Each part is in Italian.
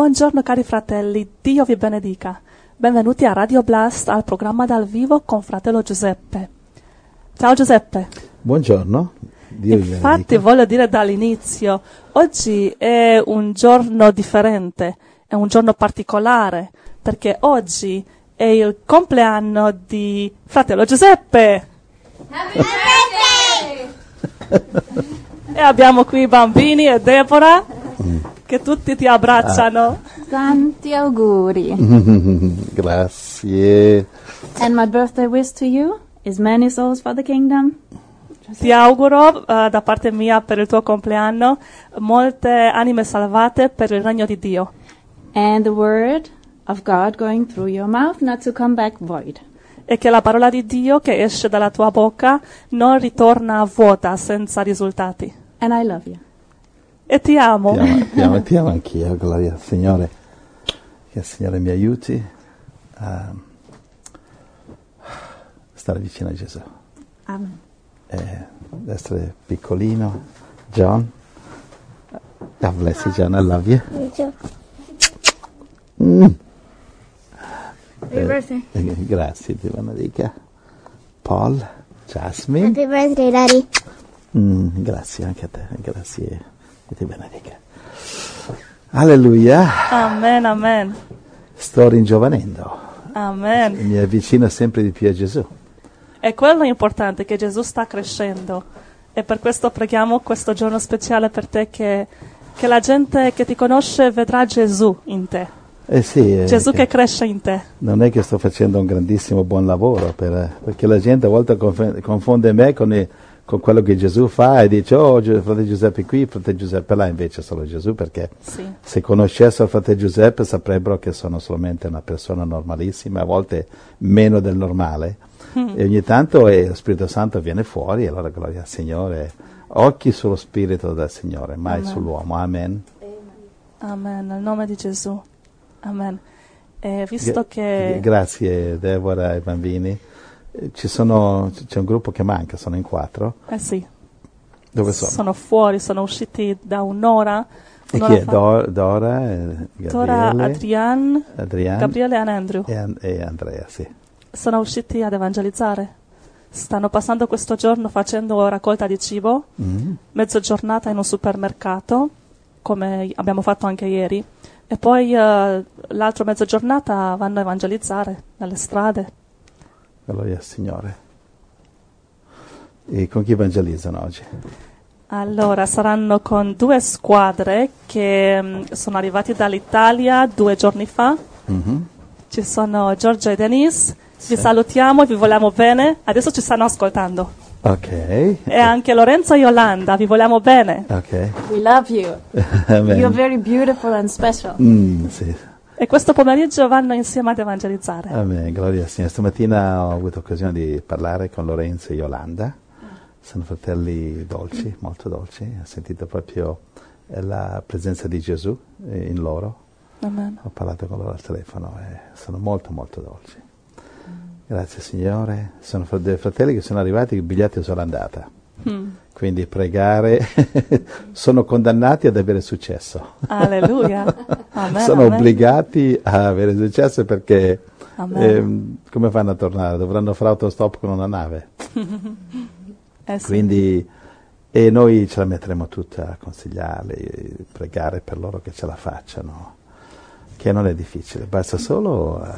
Buongiorno cari fratelli, Dio vi benedica. Benvenuti a Radio Blast al programma dal vivo con fratello Giuseppe. Ciao Giuseppe. Buongiorno. Dio Infatti voglio dire dall'inizio, oggi è un giorno differente, è un giorno particolare, perché oggi è il compleanno di fratello Giuseppe. e abbiamo qui i bambini e Deborah che tutti ti abbracciano. Ah. Tanti auguri. Grazie. And my birthday wish to you is many souls for the kingdom. Ti auguro uh, da parte mia per il tuo compleanno molte anime salvate per il regno di Dio. And the word of God going through your mouth not to come back void. E che la parola di Dio che esce dalla tua bocca non ritorna vuota senza risultati. And I love you. E ti amo. Ti amo, ti amo, ti amo anch'io, Gloria. al Signore, che il Signore mi aiuti a stare vicino a Gesù. Amen. E essere piccolino, John. God bless you, John. I love you. Mm. Happy eh, birthday. Eh, grazie, Dio benedica. Paul, Jasmine. Happy birthday, Daddy. Mm, grazie anche a te, grazie che ti benedica. Alleluia. Amen, amen. Sto ringiovanendo. Amen. Mi avvicino sempre di più a Gesù. E quello è importante, che Gesù sta crescendo. E per questo preghiamo questo giorno speciale per te che, che la gente che ti conosce vedrà Gesù in te. Eh sì, eh, Gesù che, che, eh. cresce in te. Non è che sto facendo un grandissimo buon lavoro, per, eh, perché la gente a volte confonde me con i con quello che Gesù fa e dice, oh, frate Giuseppe qui, frate Giuseppe là, invece solo Gesù, perché sì. se conoscessero frate Giuseppe saprebbero che sono solamente una persona normalissima, a volte meno del normale, mm. e ogni tanto eh, lo Spirito Santo viene fuori, e allora gloria al Signore, occhi sullo Spirito del Signore, mai Amen. sull'uomo, Amen. Amen, al nome di Gesù, Amen. E eh, visto che... Grazie Deborah e bambini. Eh, sono, c'è un gruppo che manca, sono in quattro. Eh sì. Dove sono? Sono fuori, sono usciti da un'ora. E chi è? Dora, Dora, Dora Adrian, Adrian, Gabriele and Andrew. E, An- e, Andrea, sì. Sono usciti ad evangelizzare. Stanno passando questo giorno facendo raccolta di cibo, mm. mezzogiornata in un supermercato, come abbiamo fatto anche ieri, e poi uh, eh, l'altra mezzogiornata vanno a evangelizzare nelle strade. Gloria al Signore. E con chi evangelizzano oggi? Allora, saranno con due squadre che mm, sono arrivate dall'Italia due giorni fa. Mm-hmm. Ci sono Giorgio e Denise. Sì. Vi salutiamo, vi vogliamo bene. Adesso ci stanno ascoltando. Ok. E anche Lorenzo e Yolanda, vi vogliamo bene. Ok. We love you. You're very beautiful and special. Mm, sì. E questo pomeriggio vanno insieme ad evangelizzare. Amen, gloria al Signore. Stamattina ho avuto occasione di parlare con Lorenzo e Yolanda. Sono fratelli dolci, molto dolci. Ho sentito proprio eh, la presenza di Gesù eh, in loro. Amen. Ho parlato con loro al telefono e sono molto molto dolci. Grazie Signore. Sono dei fratelli che sono arrivati, il biglietto sono andati. Hmm. Quindi pregare, sono condannati ad avere successo. Alleluia. Amen, sono amen. obbligati a avere successo perché eh, come fanno a tornare? Dovranno fare autostop con una nave. eh sì. Quindi e noi ce la metteremo tutta a consigliarli, pregare per loro che ce la facciano, che non è difficile, basta solo eh,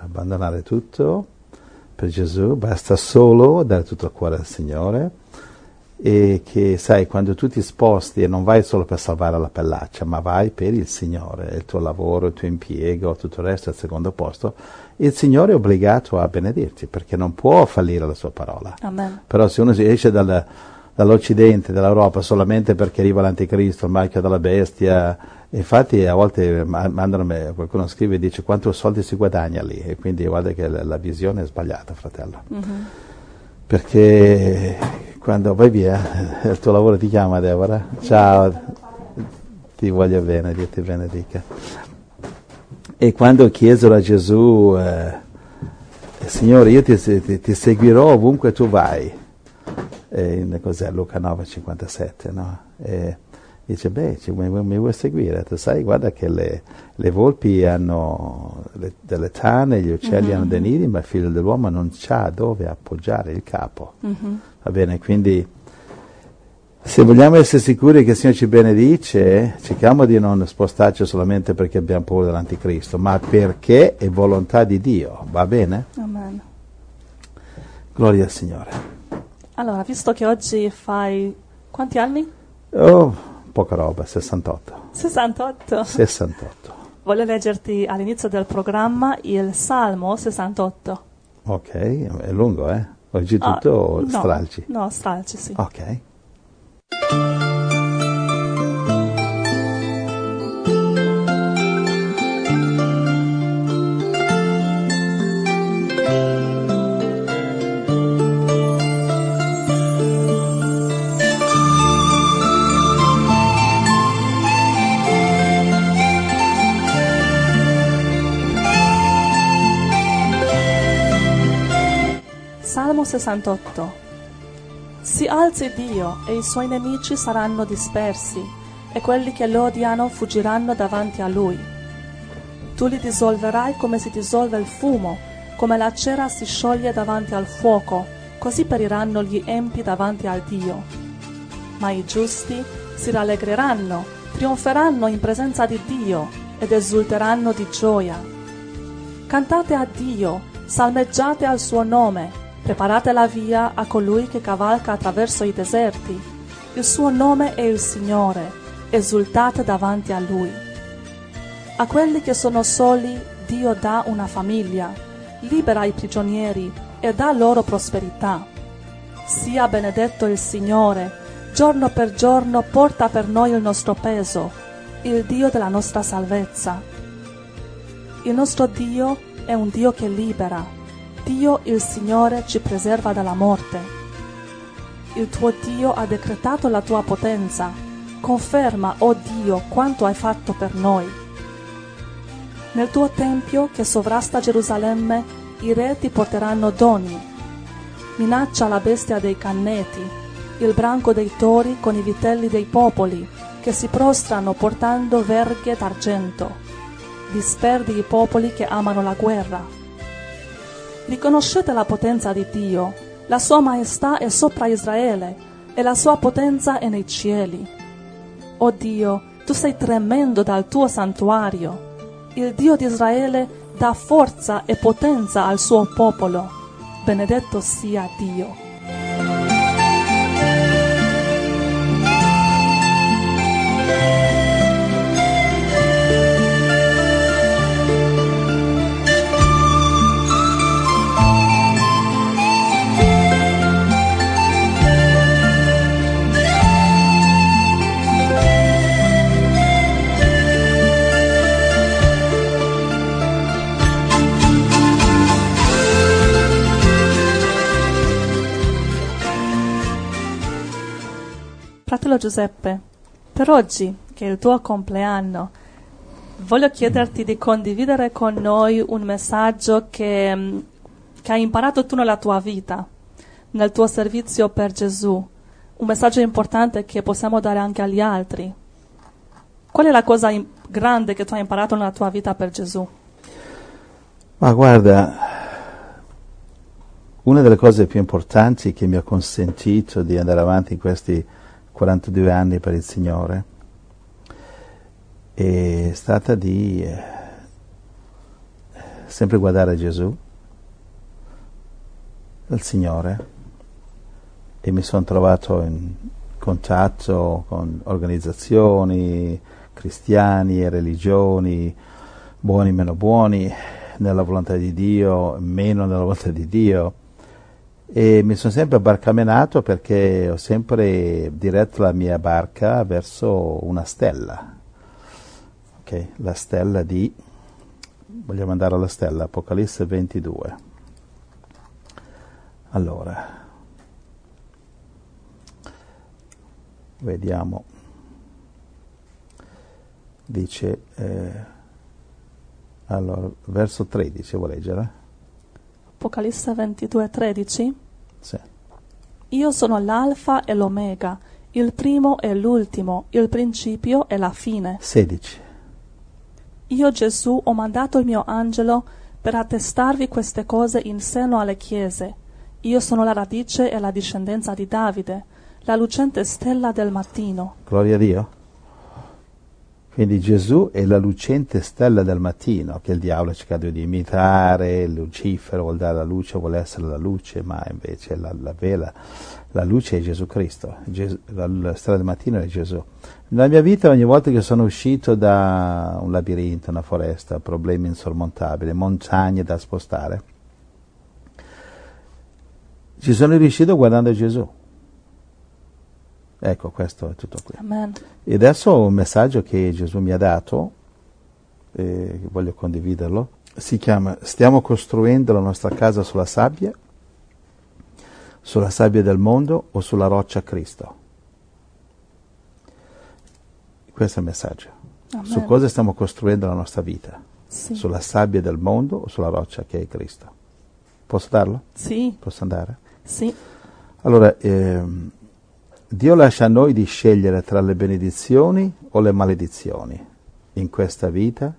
abbandonare tutto per Gesù, basta solo dare tutto il cuore al Signore e che sai, quando tu ti sposti e non vai solo per salvare la pellaccia, ma vai per il Signore, il tuo lavoro, il tuo impiego, tutto il resto al secondo posto, il Signore è obbligato a benedirti perché non può fallire la sua parola. Amen. Però se uno esce dal dall'Occidente, dall'Europa, solamente perché arriva l'anticristo, il marchio della bestia. Infatti a volte mandano, qualcuno scrive e dice quanto soldi si guadagna lì e quindi guarda che la, la visione è sbagliata, fratello. Uh-huh. Perché quando vai via, il tuo lavoro ti chiama Deborah. Ciao, ti voglio bene, Dio ti benedica. E quando chiesero a Gesù, eh, Signore, io ti, ti, ti seguirò ovunque tu vai eh, in cos'è, Luca 9, 57, no? E dice, beh, ci, mi, mi, vuoi seguire? Tu sai, guarda che le, le volpi hanno le, delle tane, gli uccelli uh-huh. hanno mm-hmm. dei nidi, ma il figlio dell'uomo non sa dove appoggiare il capo. Uh-huh. Va bene, quindi se vogliamo essere sicuri che il Signore ci benedice, cerchiamo di non spostarci solamente perché abbiamo paura dell'anticristo, ma perché è volontà di Dio, va bene? Amen. Gloria al Signore. Allora, visto che oggi fai quanti anni? Oh, poca roba, 68. 68? 68. Voglio leggerti all'inizio del programma il Salmo 68. Ok, è lungo, eh? Oggi ah, tutto ah, no, stralci. No, stralci, sì. Ok. 168 Si alzi Dio e i suoi nemici saranno dispersi e quelli che lo odiano fuggiranno davanti a lui. Tu li dissolverai come si dissolve il fumo, come la cera si scioglie davanti al fuoco, così periranno gli empi davanti al Dio. Ma i giusti si rallegreranno, trionferanno in presenza di Dio ed esulteranno di gioia. Cantate a Dio, salmeggiate al suo nome, Preparate la via a colui che cavalca attraverso i deserti. Il suo nome è il Signore, esultate davanti a Lui. A quelli che sono soli Dio dà una famiglia, libera i prigionieri e dà loro prosperità. Sia benedetto il Signore, giorno per giorno porta per noi il nostro peso, il Dio della nostra salvezza. Il nostro Dio è un Dio che libera Dio il Signore ci preserva dalla morte. Il tuo Dio ha decretato la tua potenza. Conferma, o oh Dio, quanto hai fatto per noi. Nel tuo tempio che sovrasta Gerusalemme, i re ti porteranno doni. Minaccia la bestia dei canneti, il branco dei tori con i vitelli dei popoli, che si prostrano portando verghe d'argento. Disperdi i popoli che amano la guerra Riconoscete la potenza di Dio, la sua maestà è sopra Israele e la sua potenza è nei cieli. O oh Dio, tu sei tremendo dal tuo santuario. Il Dio di Israele dà forza e potenza al suo popolo. Benedetto sia Dio. Fratello Giuseppe, per oggi, che è il tuo compleanno, voglio chiederti di condividere con noi un messaggio che, mm, che hai imparato tu nella tua vita, nel tuo servizio per Gesù, un messaggio importante che possiamo dare anche agli altri. Qual è la cosa grande che tu hai imparato nella tua vita per Gesù? Ma guarda, una delle cose più importanti che mi ha consentito di andare avanti in questi 42 anni per il Signore, è stata di eh, sempre guardare Gesù, il Signore, e mi sono trovato in contatto con organizzazioni cristiani e religioni, buoni meno buoni, nella volontà di Dio, meno nella volontà di Dio e mi sono sempre barcamenato perché ho sempre diretto la mia barca verso una stella, okay? la stella di, vogliamo andare alla stella, Apocalisse 22. Allora, vediamo, dice, eh, allora, verso 13 devo leggere? Apocalisse 22, 13? Sì. Io sono l'alfa e l'omega, il primo e l'ultimo, il principio e la fine. 16. Io Gesù ho mandato il mio angelo per attestarvi queste cose in seno alle chiese. Io sono la radice e la discendenza di Davide, la lucente stella del mattino. Gloria a Dio. Quindi Gesù è la lucente stella del mattino che il diavolo ha cercato di imitare, Lucifero vuol dare la luce, vuole essere la luce, ma invece la, la vela, la luce è Gesù Cristo, Gesù, la, la, stella del mattino è Gesù. Nella mia vita ogni volta che sono uscito da un labirinto, una foresta, problemi insormontabili, montagne da spostare, ci sono riuscito guardando Gesù Ecco, questo è tutto qui. Amen. E adesso un messaggio che Gesù mi ha dato, e voglio condividerlo, si chiama Stiamo costruendo la nostra casa sulla sabbia, sulla sabbia del mondo o sulla roccia Cristo. Questo è il messaggio. Amen. Su cosa stiamo costruendo la nostra vita? Sì. Sulla sabbia del mondo o sulla roccia che è Cristo? Posso darlo? Sì. Posso andare? Sì. Allora, ehm, Dio lascia a noi di scegliere tra le benedizioni o le maledizioni, in questa vita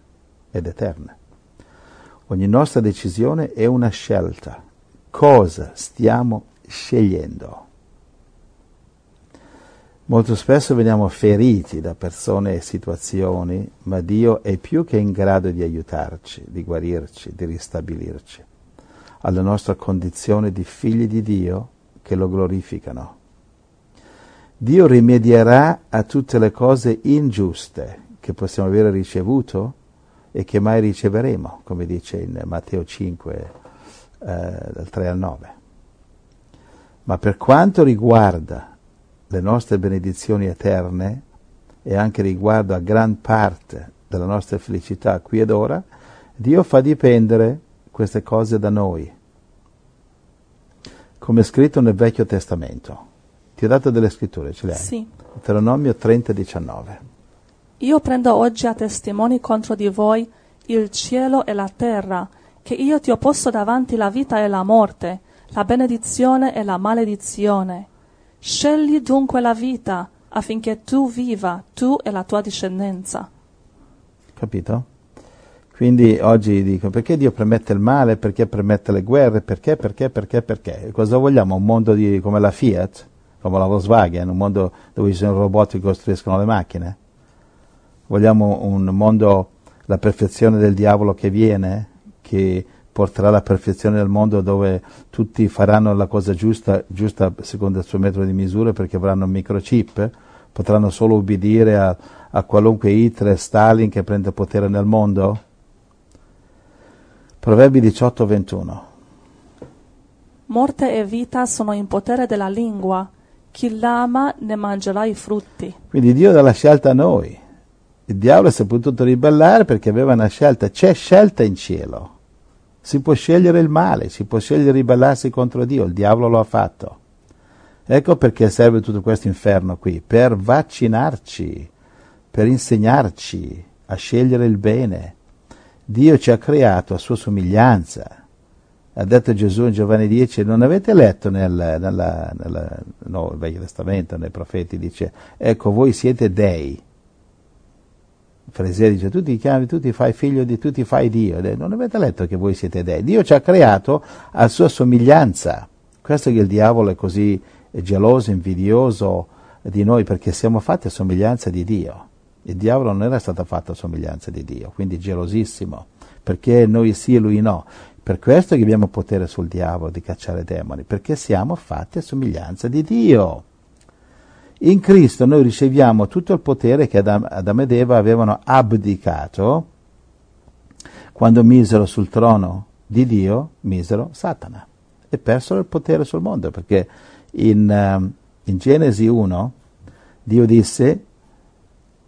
ed eterna. Ogni nostra decisione è una scelta. Cosa stiamo scegliendo? Molto spesso veniamo feriti da persone e situazioni, ma Dio è più che in grado di aiutarci, di guarirci, di ristabilirci alla nostra condizione di figli di Dio che lo glorificano. Dio rimedierà a tutte le cose ingiuste che possiamo avere ricevuto e che mai riceveremo, come dice in Matteo 5, eh, dal 3 al 9. Ma per quanto riguarda le nostre benedizioni eterne e anche riguardo a gran parte della nostra felicità qui ed ora, Dio fa dipendere queste cose da noi, come è scritto nel Vecchio Testamento ti ho dato delle scritture, ce le hai? Sì. Deuteronomio 30, 19. Io prendo oggi a testimoni contro di voi il cielo e la terra, che io ti ho posto davanti la vita e la morte, la benedizione e la maledizione. Scegli dunque la vita, affinché tu viva, tu e la tua discendenza. Capito? Quindi oggi dico perché Dio permette il male, perché permette le guerre, perché, perché, perché, perché? Cosa vogliamo? Un mondo di, come la Fiat? come la Volkswagen, un mondo dove ci sono robot che costruiscono le macchine? Vogliamo un mondo, la perfezione del diavolo che viene, che porterà la perfezione del mondo dove tutti faranno la cosa giusta, giusta secondo il suo metro di misura perché avranno un microchip, potranno solo ubbidire a, a qualunque Hitler, e Stalin che prende potere nel mondo? Proverbi 18, 21. Morte e vita sono in potere della lingua chi l'ama ne mangerà i frutti. Quindi Dio dà la scelta a noi. Il diavolo si è potuto ribellare perché aveva una scelta. C'è scelta in cielo. Si può scegliere il male, si può scegliere di ribellarsi contro Dio. Il diavolo lo ha fatto. Ecco perché serve tutto questo inferno qui, per vaccinarci, per insegnarci a scegliere il bene. Dio ci ha creato a sua somiglianza ha detto Gesù in Giovanni 10, non avete letto nel, nella, nella, no, Vecchio Testamento, nei profeti, dice, ecco voi siete dei. Il fariseo dice, tu ti chiami, tu ti fai figlio di, tu ti fai Dio. Non avete letto che voi siete dei. Dio ci ha creato a sua somiglianza. Questo che il diavolo è così geloso, invidioso di noi, perché siamo fatti a somiglianza di Dio. Il diavolo non era stato fatto a somiglianza di Dio, quindi gelosissimo perché noi sì e lui no. Per questo che abbiamo potere sul diavolo di cacciare demoni, perché siamo fatti a somiglianza di Dio. In Cristo noi riceviamo tutto il potere che Adam, Adam ed Eva avevano abdicato quando misero sul trono di Dio, misero Satana e persero il potere sul mondo, perché in, ehm, in Genesi 1 Dio disse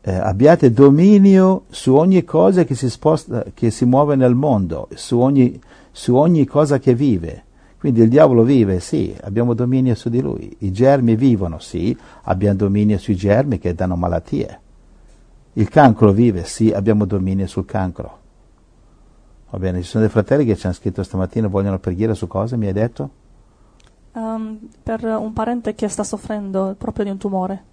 eh, abbiate dominio su ogni cosa che si, sposta, che si muove nel mondo, su ogni, su ogni cosa che vive. Quindi il diavolo vive, sì, abbiamo dominio su di lui. I germi vivono, sì, abbiamo dominio sui germi che danno malattie. Il cancro vive, sì, abbiamo dominio sul cancro. Va bene, ci sono dei fratelli che ci hanno scritto stamattina, vogliono preghiera su cosa, mi hai detto? Um, per un parente che sta soffrendo proprio di un tumore.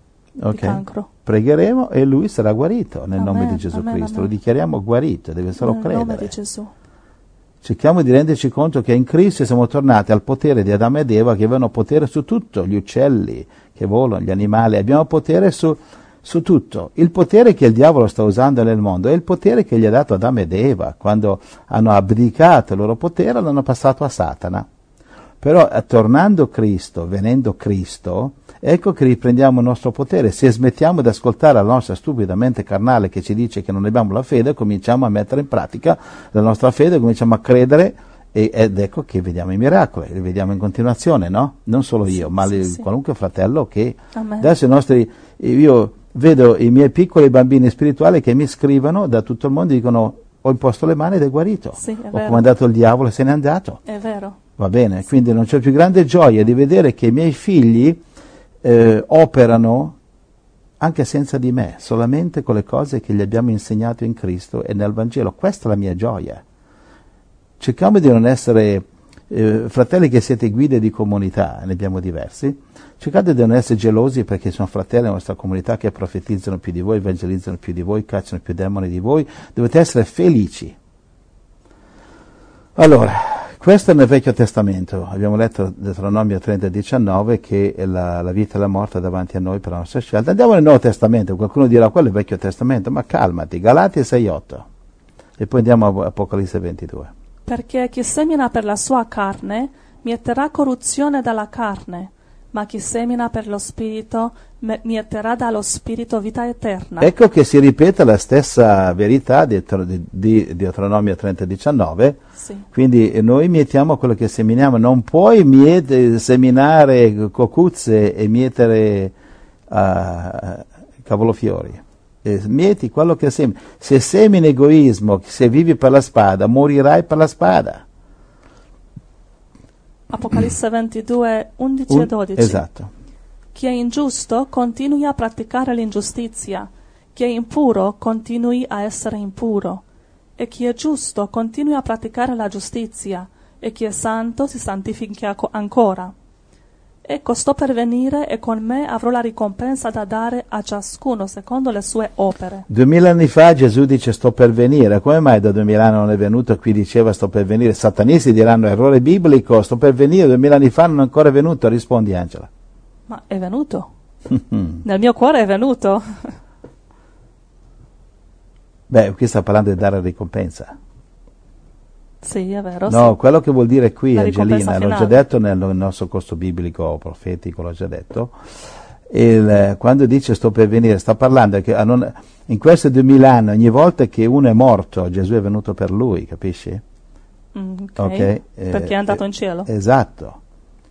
Okay. Pregheremo e lui sarà guarito nel amen, nome di Gesù amen, Cristo. Amen. Lo dichiariamo guarito, deve solo nel credere. Nel nome di Gesù. Cerchiamo di renderci conto che in Cristo siamo tornati al potere di Adamo ed Eva che avevano potere su tutto, gli uccelli che volano, gli animali, abbiamo potere su, su tutto. Il potere che il diavolo sta usando nel mondo è il potere che gli ha dato Adamo ed Eva quando hanno abdicato il loro potere l'hanno passato a Satana. Però eh, tornando Cristo, venendo Cristo, ecco che riprendiamo il nostro potere. Se smettiamo di ascoltare la nostra stupida mente carnale che ci dice che non abbiamo la fede, cominciamo a mettere in pratica la nostra fede, cominciamo a credere ed ecco che vediamo i miracoli, li vediamo in continuazione, no? Non solo io, sì, ma sì, sì. qualunque fratello che... Amen. Adesso i nostri... Io vedo i miei piccoli bambini spirituali che mi scrivono da tutto il mondo e dicono ho imposto le mani ed è guarito, è ho comandato il diavolo e se n'è andato. È vero. Va bene, quindi non c'è più grande gioia di vedere che i miei figli eh, operano anche senza di me, solamente con le cose che gli abbiamo insegnato in Cristo e nel Vangelo. Questa è la mia gioia. Cerchiamo di non essere eh, fratelli che siete guide di comunità, ne abbiamo diversi, cercate di non essere gelosi perché sono fratelli della nostra comunità che profetizzano più di voi, evangelizzano più di voi, cacciano più demoni di voi, dovete essere felici. Allora, questo è nel Vecchio Testamento, abbiamo letto Deuteronomio 30 e 19 che la, la, vita e la morte è davanti a noi per la nostra scelta. Andiamo nel Nuovo Testamento, qualcuno dirà quello è il Vecchio Testamento, ma calmati, Galati 8 e poi andiamo a Apocalisse 22. Perché chi semina per la sua carne mieterà corruzione dalla carne, ma chi semina per lo Spirito mieterà dallo Spirito vita eterna. Ecco che si ripete la stessa verità di, di Deuteronomio 19. Sì. Quindi noi mietiamo quello che seminiamo, non puoi miete, seminare cocuzze e mietere uh, ah, cavolofiori. E mieti quello che semini. Se semini egoismo, se vivi per la spada, morirai per la spada. Apocalisse 22, 11 e 12. Esatto. Chi è ingiusto continui a praticare l'ingiustizia, chi è impuro continui a essere impuro, e chi è giusto continui a praticare la giustizia, e chi è santo si santifichi ancora. Ecco, sto per venire e con me avrò la ricompensa da dare a ciascuno secondo le sue opere. Duemila anni fa Gesù dice sto per venire, come mai da duemila anni non è venuto? Qui diceva sto per venire. satanisti diranno errore biblico, sto per venire, duemila anni fa non è ancora venuto. Rispondi Angela. Ma è venuto. Nel mio cuore è venuto. Beh, qui sta parlando di dare ricompensa. Sì, è vero. No, sì. quello che vuol dire qui, Angelina, l'ho già detto nel, nostro corso biblico profetico, l'ho già detto, il, quando dice sto per venire, sta parlando che in questi 2000 anni, ogni volta che uno è morto, Gesù è venuto per lui, capisci? Mm, okay. Okay? Eh, Perché è andato eh, in cielo. Esatto.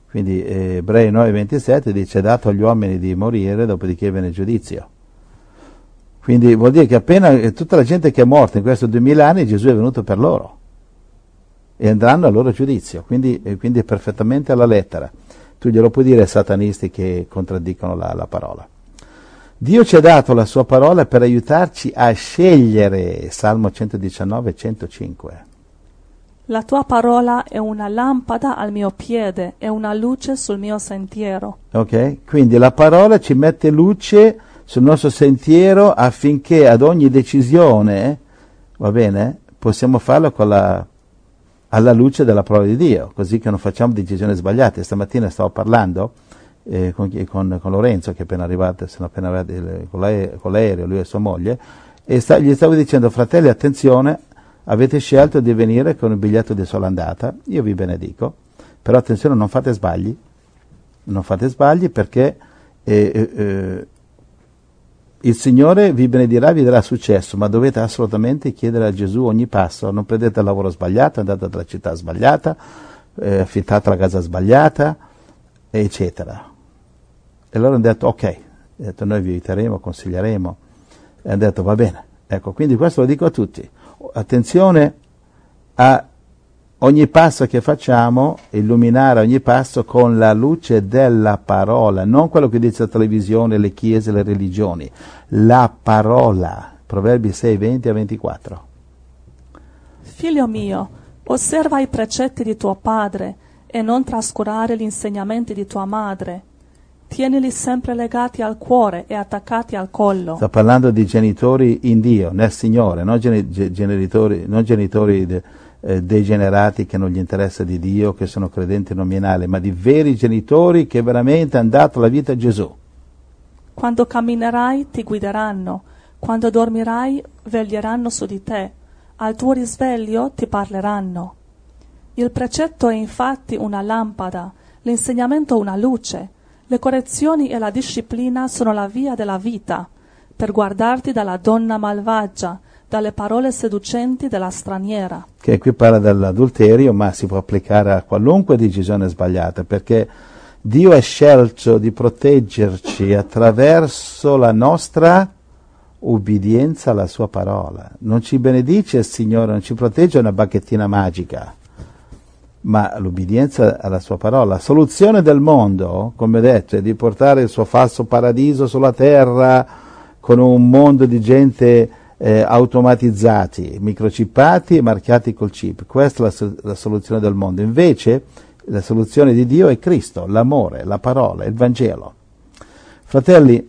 Quindi eh, Ebrei 9,27 dice: è dato agli uomini di morire, dopodiché viene il giudizio. Quindi vuol dire che appena eh, tutta la gente che è morta in questi 2000 anni, Gesù è venuto per loro e andranno al loro giudizio, quindi, eh, quindi perfettamente alla lettera. Tu glielo puoi dire ai satanisti che contraddicono la, la parola. Dio ci ha dato la sua parola per aiutarci a scegliere. Salmo 119, 105. La tua parola è una lampada al mio piede, è una luce sul mio sentiero. Ok? Quindi la parola ci mette luce sul nostro sentiero affinché ad ogni decisione, va bene, possiamo farlo con la alla luce della parola di Dio, così che non facciamo decisioni sbagliate. Stamattina stavo parlando eh, con, con, con, Lorenzo, che è appena arrivato, sono appena arrivati il, con, l'aereo, con l'aereo, lui e sua moglie, e sta, gli stavo dicendo, fratelli, attenzione, avete scelto di venire con il biglietto di sola andata, io vi benedico, però attenzione, non fate sbagli, non fate sbagli perché eh, eh, eh il Signore vi benedirà, vi darà successo, ma dovete assolutamente chiedere a Gesù ogni passo, non prendete il lavoro sbagliato, andate alla città sbagliata, eh, affittate la casa sbagliata, eccetera. E loro hanno detto ok, detto, noi vi aiuteremo, consiglieremo, e hanno detto va bene. Ecco, quindi questo lo dico a tutti, attenzione a ogni passo che facciamo, illuminare ogni passo con la luce della parola, non quello che dice la televisione, le chiese, le religioni, la parola. Proverbi 6, 20 a 24. Figlio mio, osserva i precetti di tuo padre e non trascurare gli insegnamenti di tua madre. Tienili sempre legati al cuore e attaccati al collo. Sto parlando di genitori in Dio, nel Signore, non genitori, non genitori de, eh, degenerati che non gli interessa di Dio, che sono credenti nominali, ma di veri genitori che veramente hanno dato la vita a Gesù. Quando camminerai ti guideranno, quando dormirai veglieranno su di te, al tuo risveglio ti parleranno. Il precetto è infatti una lampada, l'insegnamento una luce, le correzioni e la disciplina sono la via della vita, per guardarti dalla donna malvagia, dalle parole seducenti della straniera. Che qui parla dell'adulterio, ma si può applicare a qualunque decisione sbagliata, perché Dio ha scelto di proteggerci attraverso la nostra ubbidienza alla sua parola. Non ci benedice il Signore, non ci protegge una bacchettina magica, ma l'ubbidienza alla sua parola. La soluzione del mondo, come detto, è di portare il suo falso paradiso sulla terra con un mondo di gente eh, automatizzati, microchippati e marchiati col chip. Questa è la, la soluzione del mondo. Invece la soluzione di Dio è Cristo, l'amore, la parola, il Vangelo. Fratelli,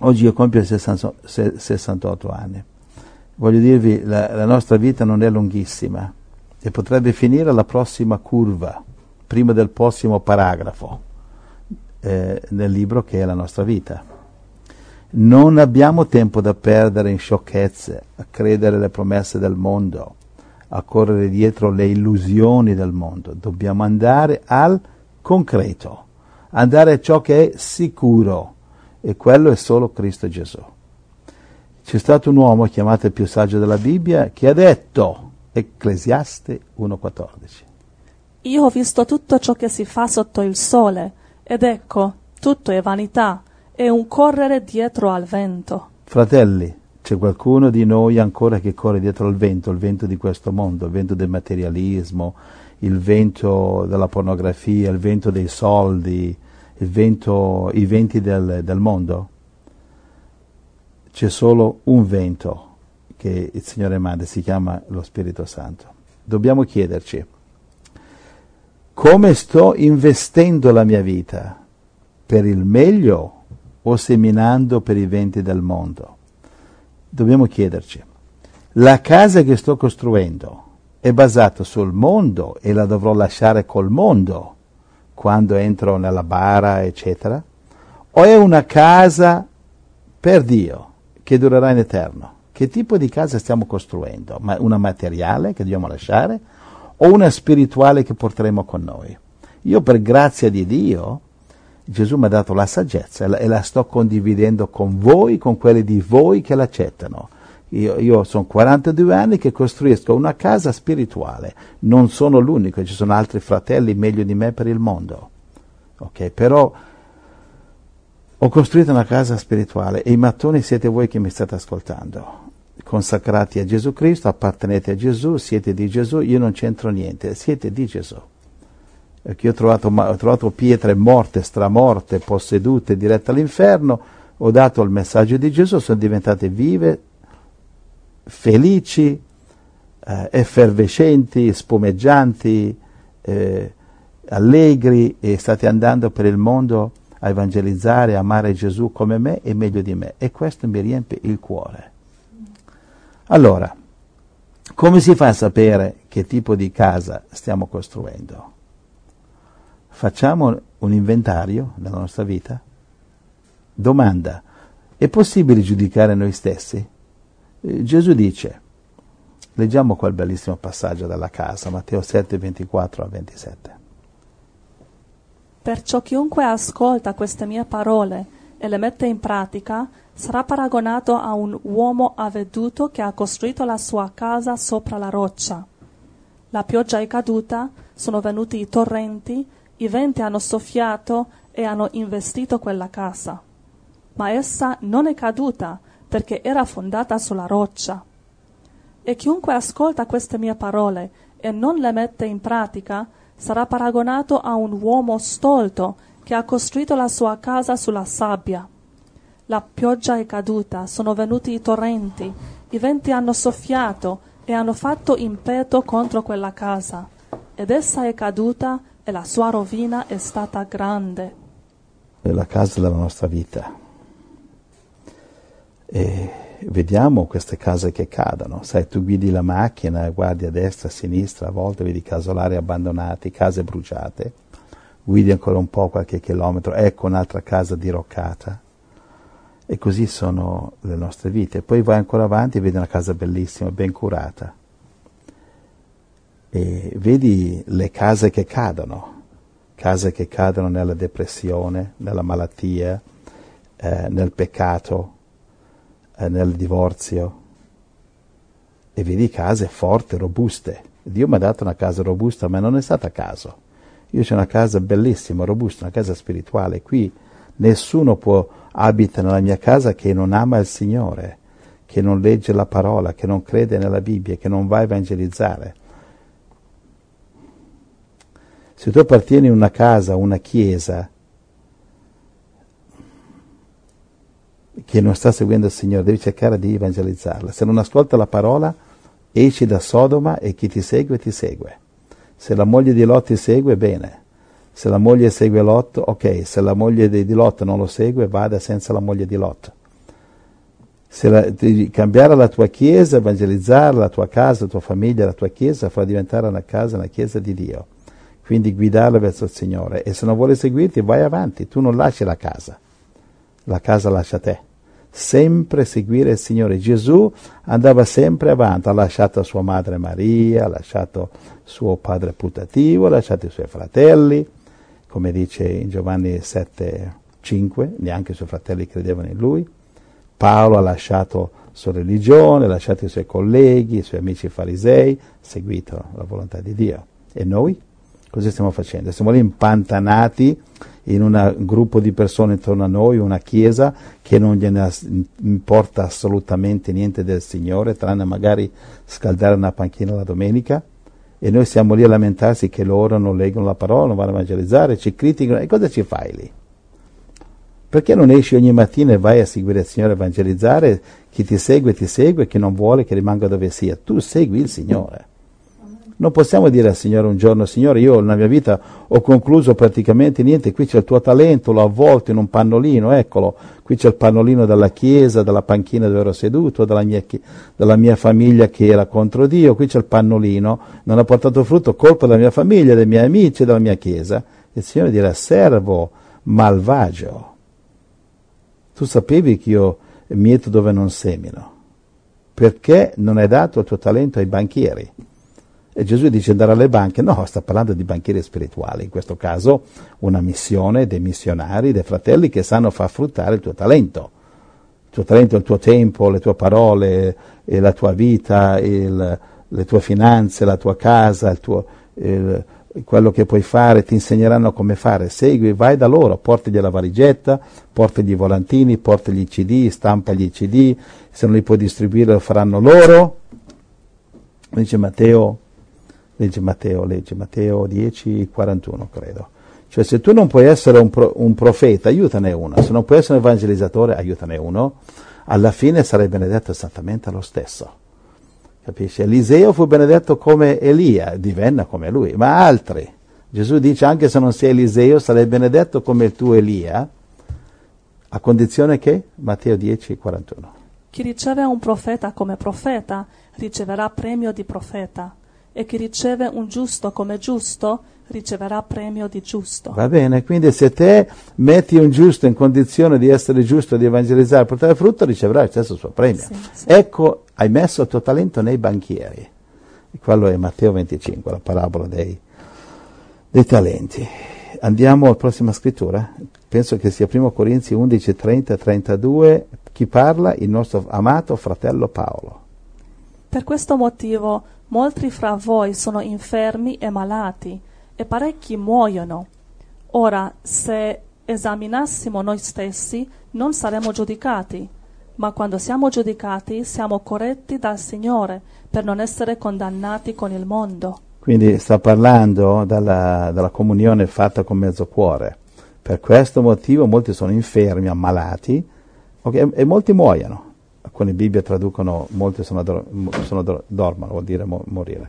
oggi io compio 68 anni. Voglio dirvi, la, la nostra vita non è lunghissima e potrebbe finire alla prossima curva, prima del prossimo paragrafo eh, nel libro che è la nostra vita. Non abbiamo tempo da perdere in sciocchezze, a credere alle promesse del mondo, a correre dietro le illusioni del mondo. Dobbiamo andare al concreto, andare a ciò che è sicuro, e quello è solo Cristo Gesù. C'è stato un uomo chiamato il più saggio della Bibbia che ha detto, Ecclesiaste 1.14, Io ho visto tutto ciò che si fa sotto il sole, ed ecco, tutto è vanità è un correre dietro al vento. Fratelli, c'è qualcuno di noi ancora che corre dietro al vento, il vento di questo mondo, il vento del materialismo, il vento della pornografia, il vento dei soldi, vento, i venti del, del mondo? C'è solo un vento che il Signore manda, si chiama lo Spirito Santo. Dobbiamo chiederci come sto investendo la mia vita per il meglio o seminando per i venti del mondo. Dobbiamo chiederci, la casa che sto costruendo è basata sul mondo e la dovrò lasciare col mondo quando entro nella bara, eccetera? O è una casa per Dio che durerà in eterno? Che tipo di casa stiamo costruendo? Ma una materiale che dobbiamo lasciare o una spirituale che porteremo con noi? Io per grazia di Dio Gesù mi ha dato la saggezza e la, sto condividendo con voi, con quelli di voi che l'accettano. Io, io, sono 42 anni che costruisco una casa spirituale, non sono l'unico, ci sono altri fratelli meglio di me per il mondo. Okay? Però ho costruito una casa spirituale e i mattoni siete voi che mi state ascoltando. Consacrati a Gesù Cristo, appartenete a Gesù, siete di Gesù, io non c'entro niente, siete di Gesù. Eh, che ho trovato, ho trovato pietre morte, stramorte, possedute, dirette all'inferno, ho dato il messaggio di Gesù, sono diventate vive, felici, eh, effervescenti, spumeggianti, eh, allegri e state andando per il mondo a evangelizzare, a amare Gesù come me e meglio di me. E questo mi riempie il cuore. Allora, come si fa a sapere che tipo di casa stiamo costruendo? facciamo un inventario della nostra vita? Domanda, è possibile giudicare noi stessi? Eh, Gesù dice, leggiamo quel bellissimo passaggio dalla casa, Matteo 7, 24 a 27. Perciò chiunque ascolta queste mie parole e le mette in pratica sarà paragonato a un uomo avveduto che ha costruito la sua casa sopra la roccia. La pioggia è caduta, sono venuti i torrenti, i venti hanno soffiato e hanno investito quella casa. Ma essa non è caduta perché era fondata sulla roccia. E chiunque ascolta queste mie parole e non le mette in pratica sarà paragonato a un uomo stolto che ha costruito la sua casa sulla sabbia. La pioggia è caduta, sono venuti i torrenti, i venti hanno soffiato e hanno fatto impeto contro quella casa, ed essa è caduta e la sua rovina è stata grande. È la casa della nostra vita. E vediamo queste case che cadono. Sai, tu guidi la macchina, guardi a destra, a sinistra, a volte vedi casolari abbandonati, case bruciate, guidi ancora un po' qualche chilometro, ecco un'altra casa diroccata. E così sono le nostre vite. Poi vai ancora avanti e vedi una casa bellissima, ben curata. E vedi le case che cadono, case che cadono nella depressione, nella malattia, eh, nel peccato, eh, nel divorzio. E vedi case forti, robuste. Dio mi ha dato una casa robusta, ma non è stata a caso. Io c'è una casa bellissima, robusta, una casa spirituale. Qui nessuno può abita nella mia casa che non ama il Signore, che non legge la parola, che non crede nella Bibbia, che non va a evangelizzare. Se tu appartieni a una casa, a una chiesa che non sta seguendo il Signore, devi cercare di evangelizzarla. Se non ascolta la parola, esci da Sodoma e chi ti segue ti segue. Se la moglie di Lot ti segue, bene. Se la moglie segue Lot, ok. Se la moglie di, Lot non lo segue, vada senza la moglie di Lot. La, cambiare la tua chiesa, evangelizzare la tua casa, la tua famiglia, la tua chiesa, farà diventare una casa, una chiesa di Dio quindi guidarlo verso il Signore. E se non vuole seguirti, vai avanti, tu non lasci la casa, la casa lascia te. Sempre seguire il Signore. Gesù andava sempre avanti, ha lasciato sua madre Maria, ha lasciato suo padre putativo, ha lasciato i suoi fratelli, come dice in Giovanni 7, 5, neanche i suoi fratelli credevano in lui. Paolo ha lasciato sua religione, ha lasciato i suoi colleghi, i suoi amici farisei, ha seguito la volontà di Dio. E noi? Cosa stiamo facendo? Siamo lì impantanati in un gruppo di persone intorno a noi, una chiesa che non gliene importa assolutamente niente del Signore, tranne magari scaldare una panchina la domenica, e noi siamo lì a lamentarsi che loro non leggono la parola, non vanno a evangelizzare, ci criticano, e cosa ci fai lì? Perché non esci ogni mattina e vai a seguire il Signore a evangelizzare? Chi ti segue ti segue, chi non vuole che rimanga dove sia. Tu segui il Signore. Non possiamo dire al Signore un giorno, Signore, io nella mia vita ho concluso praticamente niente, qui c'è il tuo talento, l'ho avvolto in un pannolino, eccolo, qui c'è il pannolino della chiesa, della panchina dove ero seduto, della mia, dalla mia famiglia che era contro Dio, qui c'è il pannolino, non ha portato frutto, colpa della mia famiglia, dei miei amici, della mia chiesa. Il Signore dirà, servo malvagio, tu sapevi che io mieto dove non semino, perché non hai dato il tuo talento ai banchieri? E Gesù dice andare alle banche, no, sta parlando di banchieri spirituali, in questo caso una missione dei missionari, dei fratelli che sanno far fruttare il tuo talento. Il tuo talento, il tuo tempo, le tue parole, eh, la tua vita, il, le tue finanze, la tua casa, il tuo, il, quello che puoi fare, ti insegneranno come fare. Segui, vai da loro, portagli la valigetta, portagli i volantini, portagli i CD, stampagli i CD, se non li puoi distribuire lo faranno loro. Dice Matteo legge Matteo, legge Matteo 10, 41 credo. Cioè se tu non puoi essere un, pro, un profeta, aiutane uno, se non puoi essere un evangelizzatore, aiutane uno, alla fine sarai benedetto esattamente lo stesso. Capisci? Eliseo fu benedetto come Elia, divenne come lui, ma altri. Gesù dice anche se non sei Eliseo sarai benedetto come il tuo Elia, a condizione che Matteo 10, 41. Chi riceve un profeta come profeta riceverà premio di profeta e chi riceve un giusto come giusto riceverà premio di giusto. Va bene, quindi se te metti un giusto in condizione di essere giusto, di evangelizzare, portare frutto, riceverà il stesso suo premio. Sì, sì. Ecco, hai messo il tuo talento nei banchieri. quello è Matteo 25, la parabola dei, dei talenti. Andiamo alla prossima scrittura. Penso che sia 1 Corinzi 11, 30, 32. Chi parla? Il nostro amato fratello Paolo. Per questo motivo Molti fra voi sono infermi e malati, e parecchi muoiono. Ora, se esaminassimo noi stessi, non saremmo giudicati, ma quando siamo giudicati siamo corretti dal Signore per non essere condannati con il mondo. Quindi sta parlando della, della comunione fatta con mezzo cuore. Per questo motivo molti sono infermi, ammalati, okay, e molti muoiono con in Bibbia traducono molti sono, ador- sono ador- dormano, vuol dire mo- morire.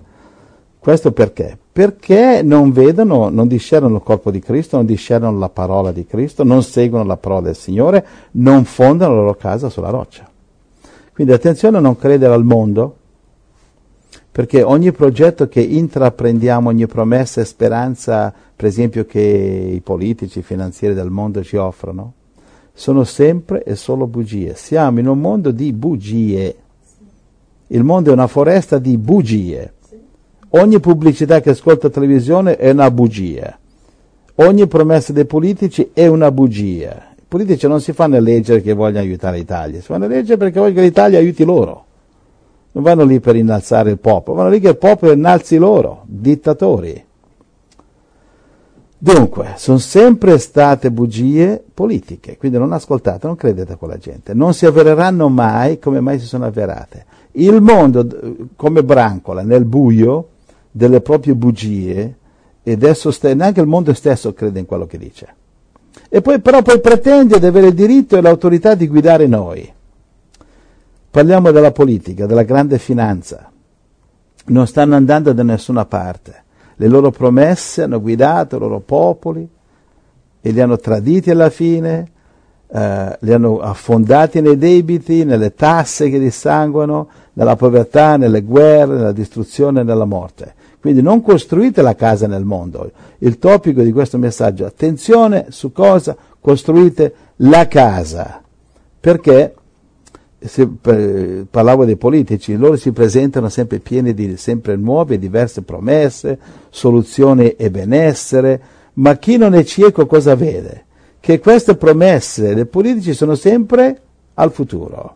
Questo perché? Perché non vedono, non discernono il corpo di Cristo, non discernono la parola di Cristo, non seguono la parola del Signore, non fondano la loro casa sulla roccia. Quindi attenzione a non credere al mondo, perché ogni progetto che intraprendiamo, ogni promessa e speranza, per esempio, che i politici, i finanzieri del mondo ci offrono, sono sempre e solo bugie. Siamo in un mondo di bugie. Il mondo è una foresta di bugie. Ogni pubblicità che ascolta televisione è una bugia. Ogni promessa dei politici è una bugia. I politici non si fanno leggere che vogliono aiutare l'Italia, si fanno leggere perché vogliono che l'Italia aiuti loro. Non vanno lì per innalzare il popolo, vanno lì che il popolo innalzi loro, dittatori. Dunque, sono sempre state bugie politiche, quindi non ascoltate, non credete a quella gente, non si avvereranno mai come mai si sono avverate. Il mondo, come brancola, nel buio delle proprie bugie, ed è sosten- neanche il mondo stesso crede in quello che dice. E poi però poi pretende di avere il diritto e l'autorità di guidare noi. Parliamo della politica, della grande finanza. Non stanno andando da nessuna parte le loro promesse hanno guidato i loro popoli e li hanno traditi alla fine, eh, li hanno affondati nei debiti, nelle tasse che dissanguano, nella povertà, nelle guerre, nella distruzione e nella morte. Quindi non costruite la casa nel mondo. Il topico di questo messaggio, attenzione su cosa costruite la casa. Perché se, eh, parlavo dei politici, loro si presentano sempre pieni di sempre nuove e diverse promesse, soluzioni e benessere, ma chi non è cieco cosa vede? Che queste promesse dei politici sono sempre al futuro,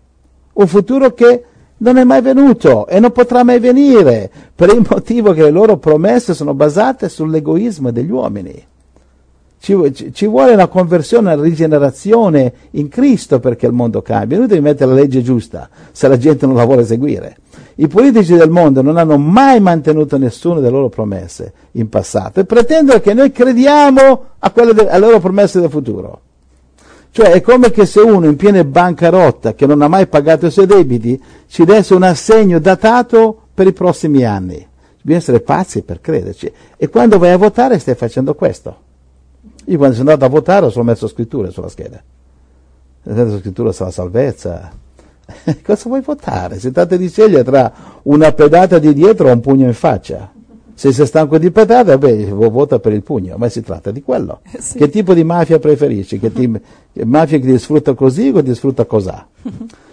un futuro che non è mai venuto e non potrà mai venire, per il motivo che le loro promesse sono basate sull'egoismo degli uomini. Ci, ci, vuole una conversione, una rigenerazione in Cristo perché il mondo cambia. Noi dobbiamo mettere la legge giusta se la gente non la vuole seguire. I politici del mondo non hanno mai mantenuto nessuna delle loro promesse in passato e pretendono che noi crediamo a quelle de- alle loro promesse del futuro. Cioè è come che se uno in piena bancarotta, che non ha mai pagato i suoi debiti, ci desse un assegno datato per i prossimi anni. Bisogna essere pazzi per crederci. E quando vai a votare stai facendo questo io quando sono andato a votare ho solo messo scritture sulla scheda. Ho messo scrittura sulla salvezza. Cosa vuoi votare? Se tratti di scegliere tra una pedata di dietro o un pugno in faccia. Se sei stanco di pedate, beh, vota per il pugno, ma si tratta di quello. Eh sì. Che tipo di mafia preferisci? Che ti, mafia che ti sfrutta così o che ti sfrutta cos'ha?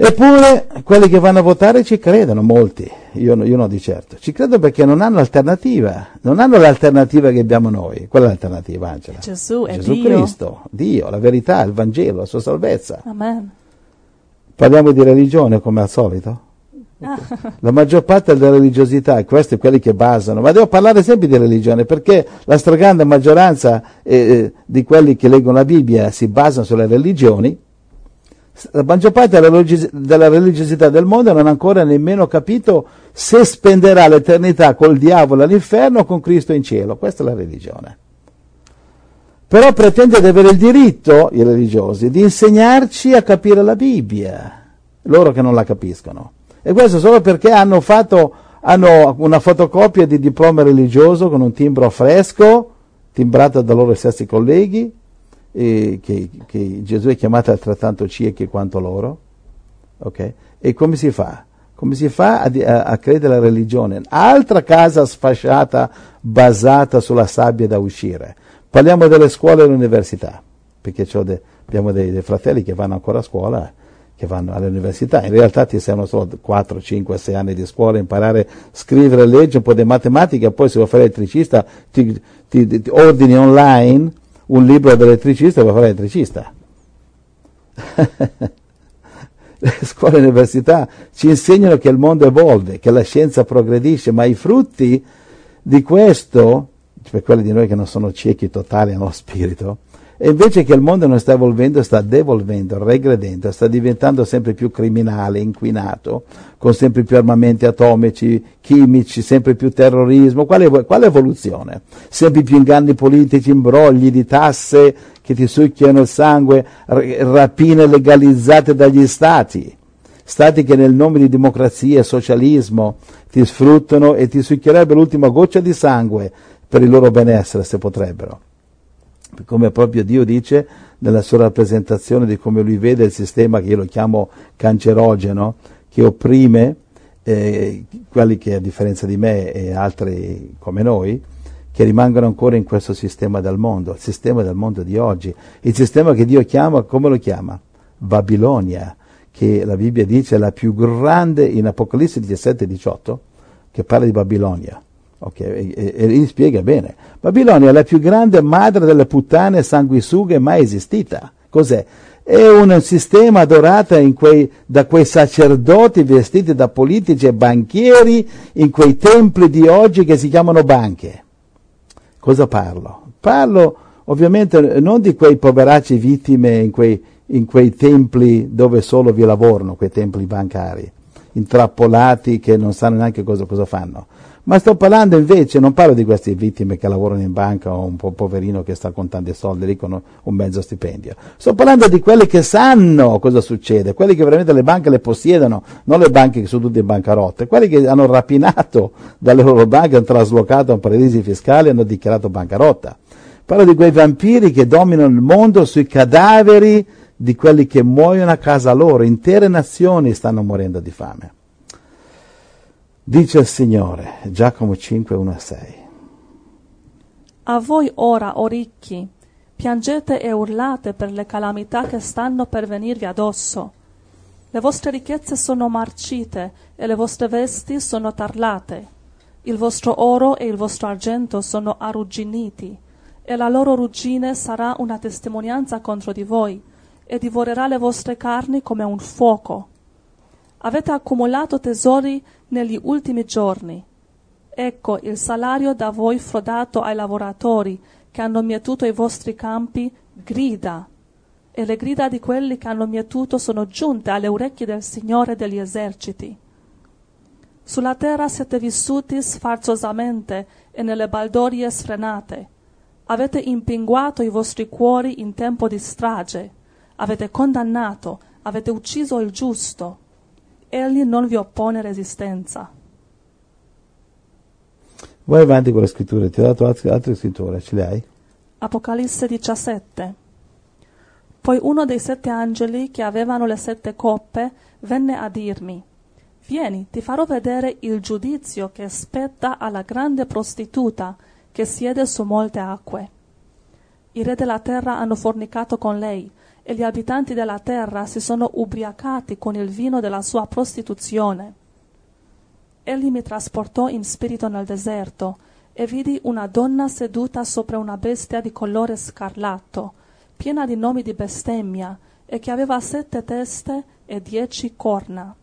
Eppure quelli che vanno a votare ci credono, molti, io, io, no di certo, ci credono perché non hanno alternativa, non hanno l'alternativa che abbiamo noi, qual è l'alternativa Angela? Gesù, Gesù Dio. Cristo, Dio, la verità, il Vangelo, la sua salvezza. Amen. Parliamo di religione come al solito? Ah. La maggior parte della religiosità, questi sono quelli che basano, ma devo parlare sempre di religione perché la stragrande maggioranza eh, eh di quelli che leggono la Bibbia si basano sulle religioni la maggior parte della religiosità del mondo non ha ancora nemmeno capito se spenderà l'eternità col diavolo all'inferno o con Cristo in cielo. Questa è la religione. Però pretende di avere il diritto, i religiosi, di insegnarci a capire la Bibbia, loro che non la capiscono. E questo solo perché hanno, fatto, hanno una fotocopia di diploma religioso con un timbro fresco, timbrata da loro stessi colleghi, eh, che, che, Gesù è chiamato altrettanto ciechi quanto loro. Okay? E come si fa? Come si fa a, a, a credere alla religione? Altra casa sfasciata basata sulla sabbia da uscire. Parliamo delle scuole e dell'università, perché de, abbiamo dei, dei, fratelli che vanno ancora a scuola, che vanno all'università. In realtà ti servono solo 4, 5, 6 anni di scuola, imparare a scrivere, leggere un po' di matematica, poi se vuoi fare elettricista ti, ti, ti ordini online un libro dell'elettricista per fare elettricista. Le scuole e le università ci insegnano che il mondo evolve, che la scienza progredisce, ma i frutti di questo, per quelli di noi che non sono ciechi totali allo spirito, e invece che il mondo non sta evolvendo, sta devolvendo, regredendo, sta diventando sempre più criminale, inquinato, con sempre più armamenti atomici, chimici, sempre più terrorismo. Quale, quale evoluzione? Sempre più inganni politici, imbrogli di tasse che ti succhiano il sangue, rapine legalizzate dagli stati stati che nel nome di democrazia e socialismo ti sfruttano e ti succhierebbero l'ultima goccia di sangue per il loro benessere, se potrebbero come proprio Dio dice nella sua rappresentazione di come lui vede il sistema che io lo chiamo cancerogeno, che opprime eh, quelli che a differenza di me e altri come noi, che rimangono ancora in questo sistema del mondo, il sistema del mondo di oggi, il sistema che Dio chiama, come lo chiama? Babilonia, che la Bibbia dice è la più grande in Apocalisse 17 e 18, che parla di Babilonia Ok, e, e, e spiega bene. Babilonia è la più grande madre delle puttane sanguisughe mai esistita. Cos'è? È un sistema adorato quei, da quei sacerdoti vestiti da politici e banchieri in quei templi di oggi che si chiamano banche. Cosa parlo? Parlo ovviamente non di quei poveracci vittime in quei, in quei templi dove solo vi lavorano, quei templi bancari, intrappolati che non sanno neanche cosa, cosa fanno ma sto parlando invece, non parlo di queste vittime che lavorano in banca o un po poverino che sta con tanti soldi lì con un mezzo stipendio. Sto parlando di quelli che sanno cosa succede, quelli che veramente le banche le possiedono, non le banche che sono tutte in bancarotte, quelli che hanno rapinato dalle loro banche, hanno traslocato a un paradiso fiscale e hanno dichiarato bancarotta. Parlo di quei vampiri che dominano il mondo sui cadaveri di quelli che muoiono a casa loro, intere nazioni stanno morendo di fame. Dice il Signore, Giacomo 5, 1 a 6. A voi ora, o ricchi, piangete e urlate per le calamità che stanno per venirvi addosso. Le vostre ricchezze sono marcite e le vostre vesti sono tarlate. Il vostro oro e il vostro argento sono arrugginiti, e la loro ruggine sarà una testimonianza contro di voi, e divorerà le vostre carni come un fuoco. Avete accumulato tesori negli ultimi giorni. Ecco il salario da voi frodato ai lavoratori che hanno mietuto i vostri campi grida. E le grida di quelli che hanno mietuto sono giunte alle orecchie del Signore degli eserciti. Sulla terra siete vissuti sfarzosamente e nelle baldorie sfrenate. Avete impinguato i vostri cuori in tempo di strage. Avete condannato, avete ucciso il giusto egli non vi oppone resistenza. Vai avanti con le scritture, ti ho dato altre, altre scritture, ce le hai? Apocalisse 17. Poi uno dei sette angeli che avevano le sette coppe venne a dirmi, Vieni, ti farò vedere il giudizio che spetta alla grande prostituta che siede su molte acque. I re della terra hanno fornicato con lei, e gli abitanti della terra si sono ubriacati con il vino della sua prostituzione. Egli mi trasportò in spirito nel deserto e vidi una donna seduta sopra una bestia di colore scarlatto, piena di nomi di bestemmia, e che aveva sette teste e dieci corna.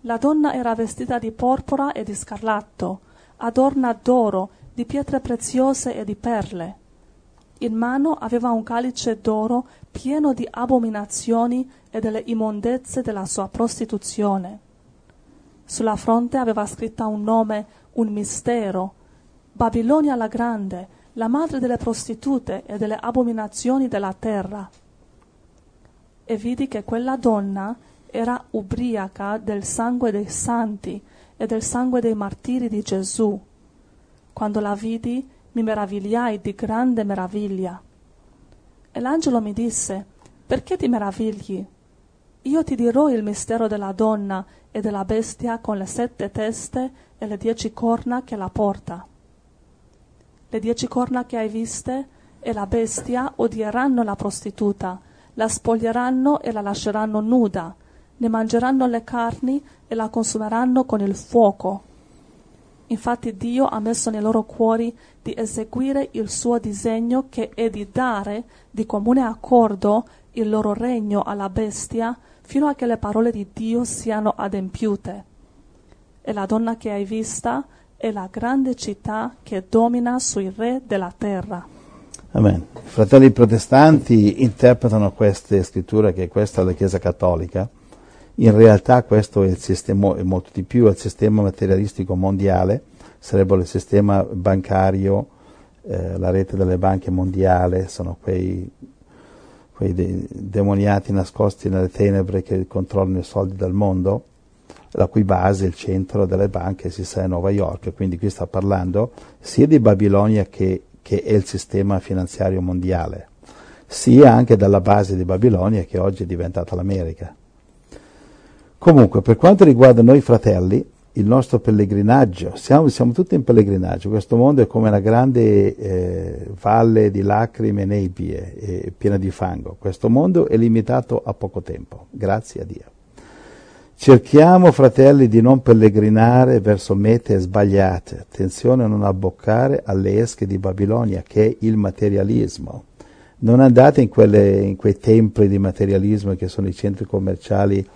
La donna era vestita di porpora e di scarlatto, adorna d'oro, di pietre preziose e di perle in mano aveva un calice d'oro pieno di abominazioni e delle immondezze della sua prostituzione. Sulla fronte aveva scritta un nome, un mistero, Babilonia la Grande, la madre delle prostitute e delle abominazioni della terra. E vidi che quella donna era ubriaca del sangue dei santi e del sangue dei martiri di Gesù. Quando la vidi, mi meravigliai di grande meraviglia. E l'angelo mi disse, perché ti meravigli? Io ti dirò il mistero della donna e della bestia con le sette teste e le dieci corna che la porta. Le dieci corna che hai viste e la bestia odieranno la prostituta, la spoglieranno e la lasceranno nuda, ne mangeranno le carni e la consumeranno con il fuoco. Infatti Dio ha messo nei loro cuori di eseguire il suo disegno che è di dare di comune accordo il loro regno alla bestia fino a che le parole di Dio siano adempiute. E la donna che hai vista è la grande città che domina sui re della terra. Amen. I fratelli protestanti interpretano queste scritture, che è questa la Chiesa cattolica, in realtà questo è il sistema, e molto di più, è il sistema materialistico mondiale, sarebbe il sistema bancario, eh, la rete delle banche mondiale, sono quei, quei de- demoniati nascosti nelle tenebre che controllano i soldi del mondo, la cui base, il centro delle banche, si sa a Nova York, quindi qui sta parlando sia di Babilonia che, che è il sistema finanziario mondiale, sia anche della base di Babilonia che oggi è diventata l'America. Comunque, per quanto riguarda noi fratelli, il nostro pellegrinaggio, siamo, siamo tutti in pellegrinaggio, questo mondo è come una grande eh, valle di lacrime, nebbie, eh, piena di fango, questo mondo è limitato a poco tempo, grazie a Dio. Cerchiamo, fratelli, di non pellegrinare verso mete sbagliate, attenzione a non abboccare alle esche di Babilonia, che è il materialismo. Non andate in, quelle, in quei templi di materialismo che sono i centri commerciali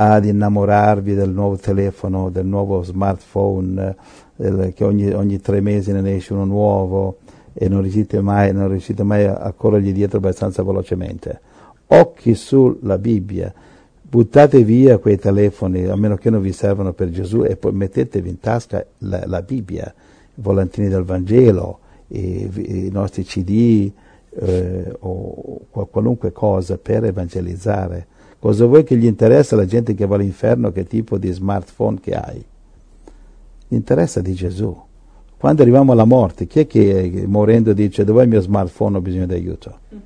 ad innamorarvi del nuovo telefono, del nuovo smartphone, eh, del, che ogni, ogni, tre mesi ne esce uno nuovo e non riuscite mai, non riuscite mai a, corrergli dietro abbastanza velocemente. Occhi sulla Bibbia, buttate via quei telefoni, a meno che non vi servano per Gesù, e poi mettetevi in tasca la, la Bibbia, i volantini del Vangelo, i, i nostri CD eh, o qualunque cosa per evangelizzare. Cosa vuoi che gli interessa alla gente che va all'inferno che tipo di smartphone che hai? Gli interessa di Gesù. Quando arriviamo alla morte, chi è che eh, morendo dice dov'è il mio smartphone, ho bisogno di aiuto? Mm-hmm.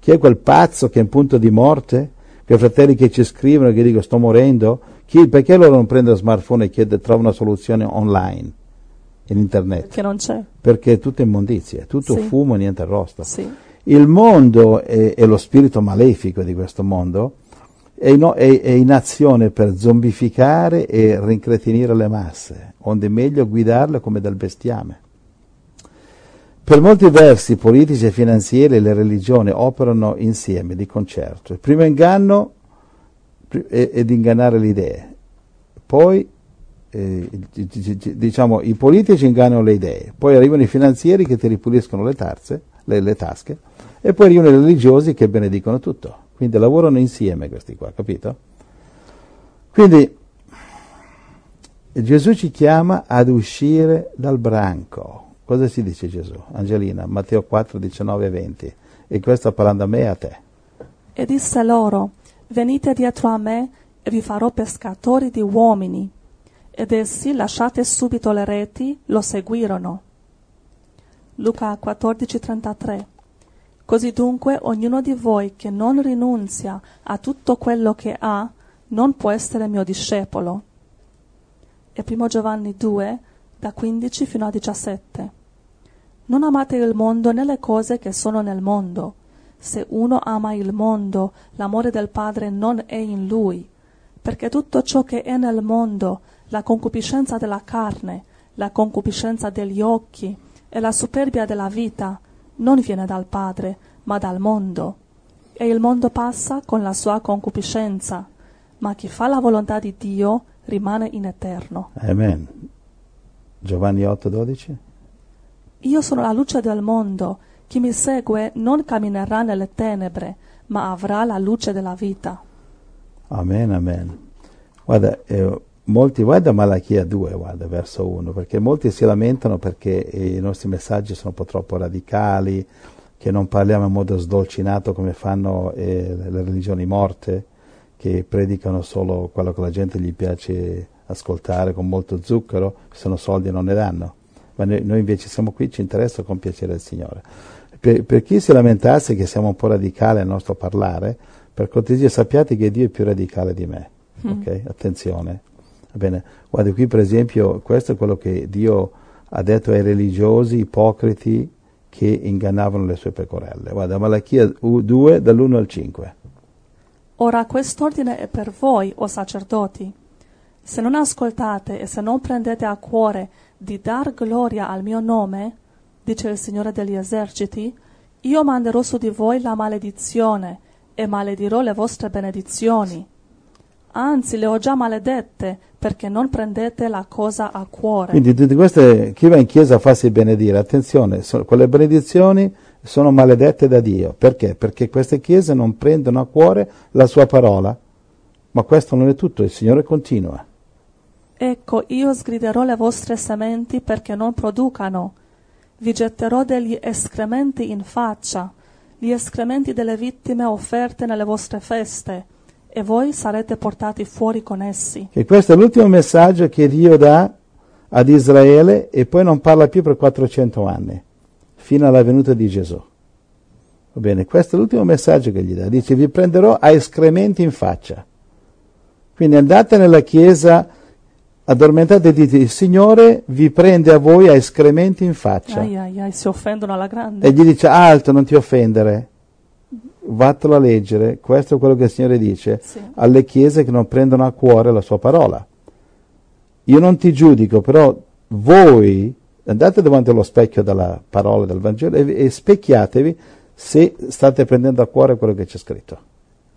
Chi è quel pazzo che è in punto di morte? Che i fratelli che ci scrivono che dicono sto morendo? Chi, perché loro non prendono smartphone e chiede, trovano una soluzione online? in internet. Perché non c'è. Perché è tutto immondizia, è tutto sì. fumo, niente arrosto. Sì. Il mondo e, lo spirito malefico di questo mondo è in, è, è in azione per zombificare e rincretinire le masse, onde meglio guidarle come dal bestiame. Per molti versi politici e finanziari e le religioni operano insieme, di concerto. Il primo inganno è, è di ingannare le idee, poi eh, diciamo, i politici ingannano le idee, poi arrivano i finanzieri che ti ripuliscono le, tarze, le, le tasche e poi arrivano i religiosi che benedicono tutto. Quindi lavorano insieme questi qua, capito? Quindi Gesù ci chiama ad uscire dal branco. Cosa si dice Gesù? Angelina, Matteo 4, 19 e 20. E questo parlando a me e a te. E disse loro, venite dietro a me e vi farò pescatori di uomini. Ed essi, lasciate subito le reti, lo seguirono. Luca 14, 33 Così dunque ognuno di voi che non rinunzia a tutto quello che ha, non può essere mio discepolo. E 1 Giovanni 2, da 15 fino a 17. Non amate il mondo né le cose che sono nel mondo. Se uno ama il mondo, l'amore del Padre non è in lui, perché tutto ciò che è nel mondo, la concupiscenza della carne, la concupiscenza degli occhi e la superbia della vita, non viene dal Padre, ma dal mondo. E il mondo passa con la sua concupiscenza, ma chi fa la volontà di Dio rimane in eterno. Amen. Giovanni 8:12 Io sono la luce del mondo, chi mi segue non camminerà nelle tenebre, ma avrà la luce della vita. Amen, amen. Guarda, eh, molti, guarda Malachia 2, guarda verso 1, perché molti si lamentano perché i nostri messaggi sono un po' troppo radicali, che non parliamo in modo sdolcinato come fanno eh, le religioni morte, che predicano solo quello che la gente gli piace ascoltare con molto zucchero, sono soldi e non ne danno. Ma noi, noi, invece siamo qui, ci interessa con piacere il Signore. Per, per chi si lamentasse che siamo un po' radicali al nostro parlare, per cortesia sappiate che Dio è più radicale di me. Mm. Okay? Attenzione, Bene, guarda qui per esempio, questo è quello che Dio ha detto ai religiosi ipocriti che ingannavano le sue pecorelle. Guarda, Malachia 2 dall'1 al 5. Ora quest'ordine è per voi, o sacerdoti. Se non ascoltate e se non prendete a cuore di dar gloria al mio nome, dice il Signore degli eserciti, io manderò su di voi la maledizione e maledirò le vostre benedizioni anzi le ho già maledette, perché non prendete la cosa a cuore. Quindi tutte queste, chi va in chiesa a farsi benedire, attenzione, so, quelle benedizioni sono maledette da Dio. Perché? Perché queste chiese non prendono a cuore la sua parola. Ma questo non è tutto, il Signore continua. Ecco, io sgriderò le vostre sementi perché non producano. Vi getterò degli escrementi in faccia, gli escrementi delle vittime offerte nelle vostre feste e voi sarete portati fuori con essi. E questo è l'ultimo messaggio che Dio dà ad Israele e poi non parla più per 400 anni, fino alla venuta di Gesù. Va bene, questo è l'ultimo messaggio che gli dà. Dice, vi prenderò a escrementi in faccia. Quindi andate nella chiesa, addormentate e dite, il Signore vi prende a voi a escrementi in faccia. Ai, ai, ai, si offendono alla grande. E gli dice, alto, non ti offendere vattela a leggere, questo è quello che il Signore dice, sì. alle chiese che non prendono a cuore la sua parola. Io non ti giudico, però voi andate davanti allo specchio della parola del Vangelo e, e specchiatevi se state prendendo a cuore quello che c'è scritto.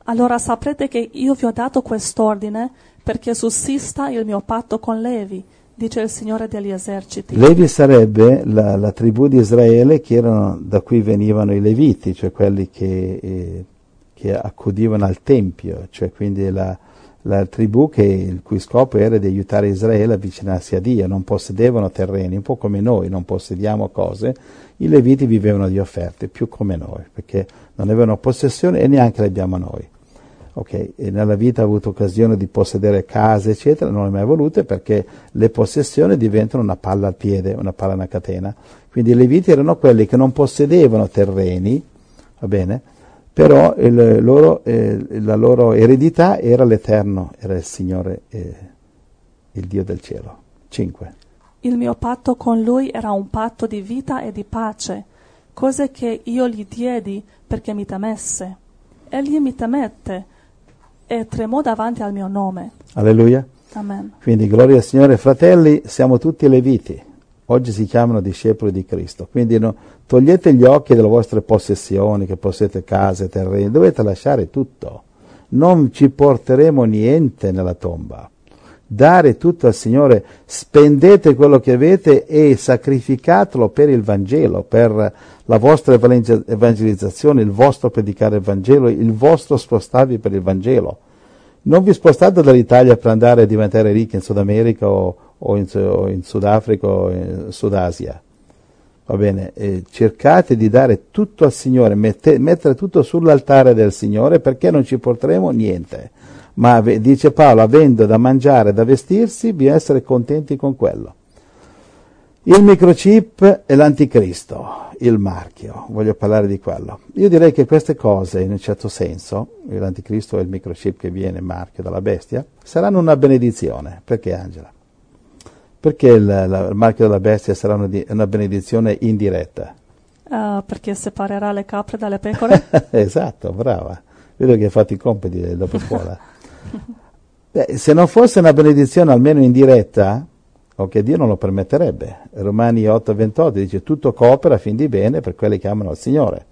Allora saprete che io vi ho dato quest'ordine perché sussista il mio patto con Levi dice il Signore degli eserciti. Levi sarebbe la, la tribù di Israele che erano, da cui venivano i Leviti, cioè quelli che, eh, che accudivano al Tempio, cioè quindi la, la tribù che, il cui scopo era di aiutare Israele a avvicinarsi a Dio, non possedevano terreni, un po' come noi non possediamo cose, i Leviti vivevano di offerte, più come noi, perché non avevano possessione e neanche le abbiamo noi ok, nella vita ha avuto occasione di possedere case, eccetera, non le ha mai volute perché le possessioni diventano una palla al piede, una palla a catena. Quindi le viti erano quelli che non possedevano terreni, va bene, però loro, eh, la loro eredità era l'Eterno, era il Signore, eh, il Dio del cielo. 5. Il mio patto con lui era un patto di vita e di pace, cose che io gli diedi perché mi temesse. Egli mi temette e tremò davanti al mio nome. Alleluia. Amen. Quindi gloria al Signore, fratelli, siamo tutti leviti. Oggi si chiamano discepoli di Cristo. Quindi no, togliete gli occhi delle vostre possessioni, che possiedete case, terreni, dovete lasciare tutto. Non ci porteremo niente nella tomba dare tutto al Signore, spendete quello che avete e sacrificatelo per il Vangelo, per la vostra evangelizzazione, il vostro predicare il Vangelo, il vostro spostarvi per il Vangelo. Non vi spostate dall'Italia per andare a diventare ricchi in Sud America o, o in, in Sudafrica o in Sud Asia. Va bene, eh, cercate di dare tutto al Signore, mette, mettere tutto sull'altare del Signore perché non ci porteremo niente ma dice Paolo, avendo da mangiare e da vestirsi, bisogna essere contenti con quello. Il microchip e l'anticristo, il marchio, voglio parlare di quello. Io direi che queste cose, in un certo senso, l'anticristo e il microchip che viene marchio dalla bestia, saranno una benedizione. Perché Angela? Perché il, la, il marchio della bestia sarà una, una benedizione indiretta? Uh, perché separerà le capre dalle pecore? esatto, brava. Vedo che hai fatto i compiti eh, dopo scuola. Beh, se non fosse una benedizione almeno indiretta, o che Dio non lo permetterebbe. Romani 8, 28 dice tutto coopera a fin di bene per quelli che amano il Signore.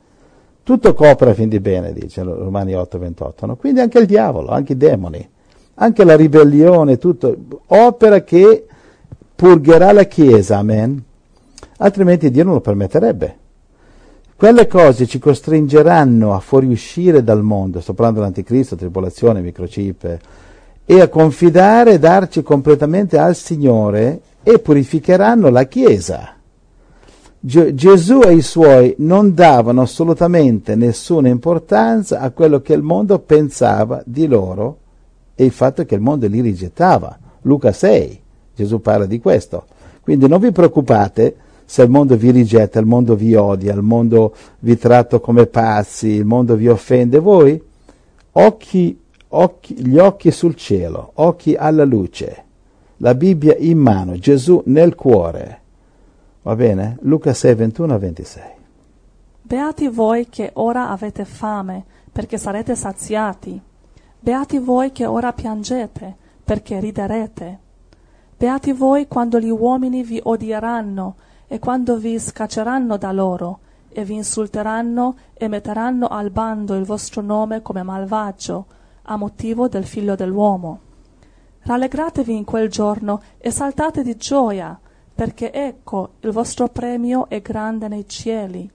Tutto coopera a fin di bene, dice Romani 8, 28. No? Quindi anche il diavolo, anche i demoni, anche la ribellione, tutto, opera che purgherà la Chiesa, amen. Altrimenti Dio non lo permetterebbe. Quelle cose ci costringeranno a fuoriuscire dal mondo, sto parlando dell'anticristo, tribolazione, microchip, e a confidare e darci completamente al Signore e purificheranno la Chiesa. Ge- Gesù e i suoi non davano assolutamente nessuna importanza a quello che il mondo pensava di loro e il fatto che il mondo li rigettava. Luca 6, Gesù parla di questo. Quindi non vi preoccupate se il mondo vi rigetta, il mondo vi odia, il mondo vi tratta come pazzi, il mondo vi offende, voi occhi, occhi, gli occhi sul cielo, occhi alla luce, la Bibbia in mano, Gesù nel cuore. Va bene? Luca 6, 21 26. Beati voi che ora avete fame, perché sarete saziati. Beati voi che ora piangete, perché riderete. Beati voi quando gli uomini vi odieranno e quando vi scacceranno da loro, e vi insulteranno e metteranno al bando il vostro nome come malvagio, a motivo del figlio dell'uomo. Rallegratevi in quel giorno e saltate di gioia, perché ecco il vostro premio è grande nei cieli,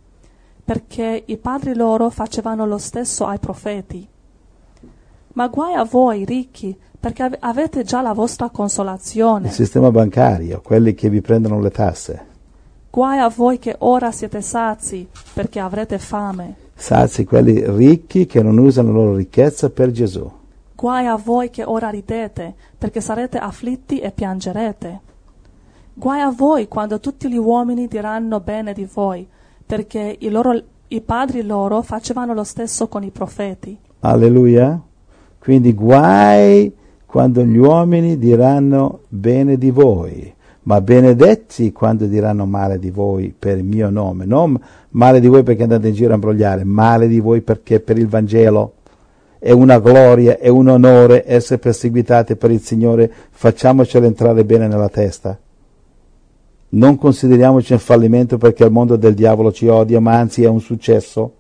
perché i padri loro facevano lo stesso ai profeti. Ma guai a voi ricchi, perché avete già la vostra consolazione. Il sistema bancario, quelli che vi prendono le tasse. Guai a voi che ora siete sazi, perché avrete fame. Sazi quelli ricchi che non usano la loro ricchezza per Gesù. Guai a voi che ora ridete, perché sarete afflitti e piangerete. Guai a voi quando tutti gli uomini diranno bene di voi, perché i, loro, i padri loro facevano lo stesso con i profeti. Alleluia. Quindi guai quando gli uomini diranno bene di voi ma benedetti quando diranno male di voi per il mio nome, non male di voi perché andate in giro a imbrogliare, male di voi perché per il Vangelo è una gloria, è un onore essere perseguitati per il Signore, facciamocelo entrare bene nella testa. Non consideriamoci un fallimento perché il mondo del diavolo ci odia, ma anzi è un successo.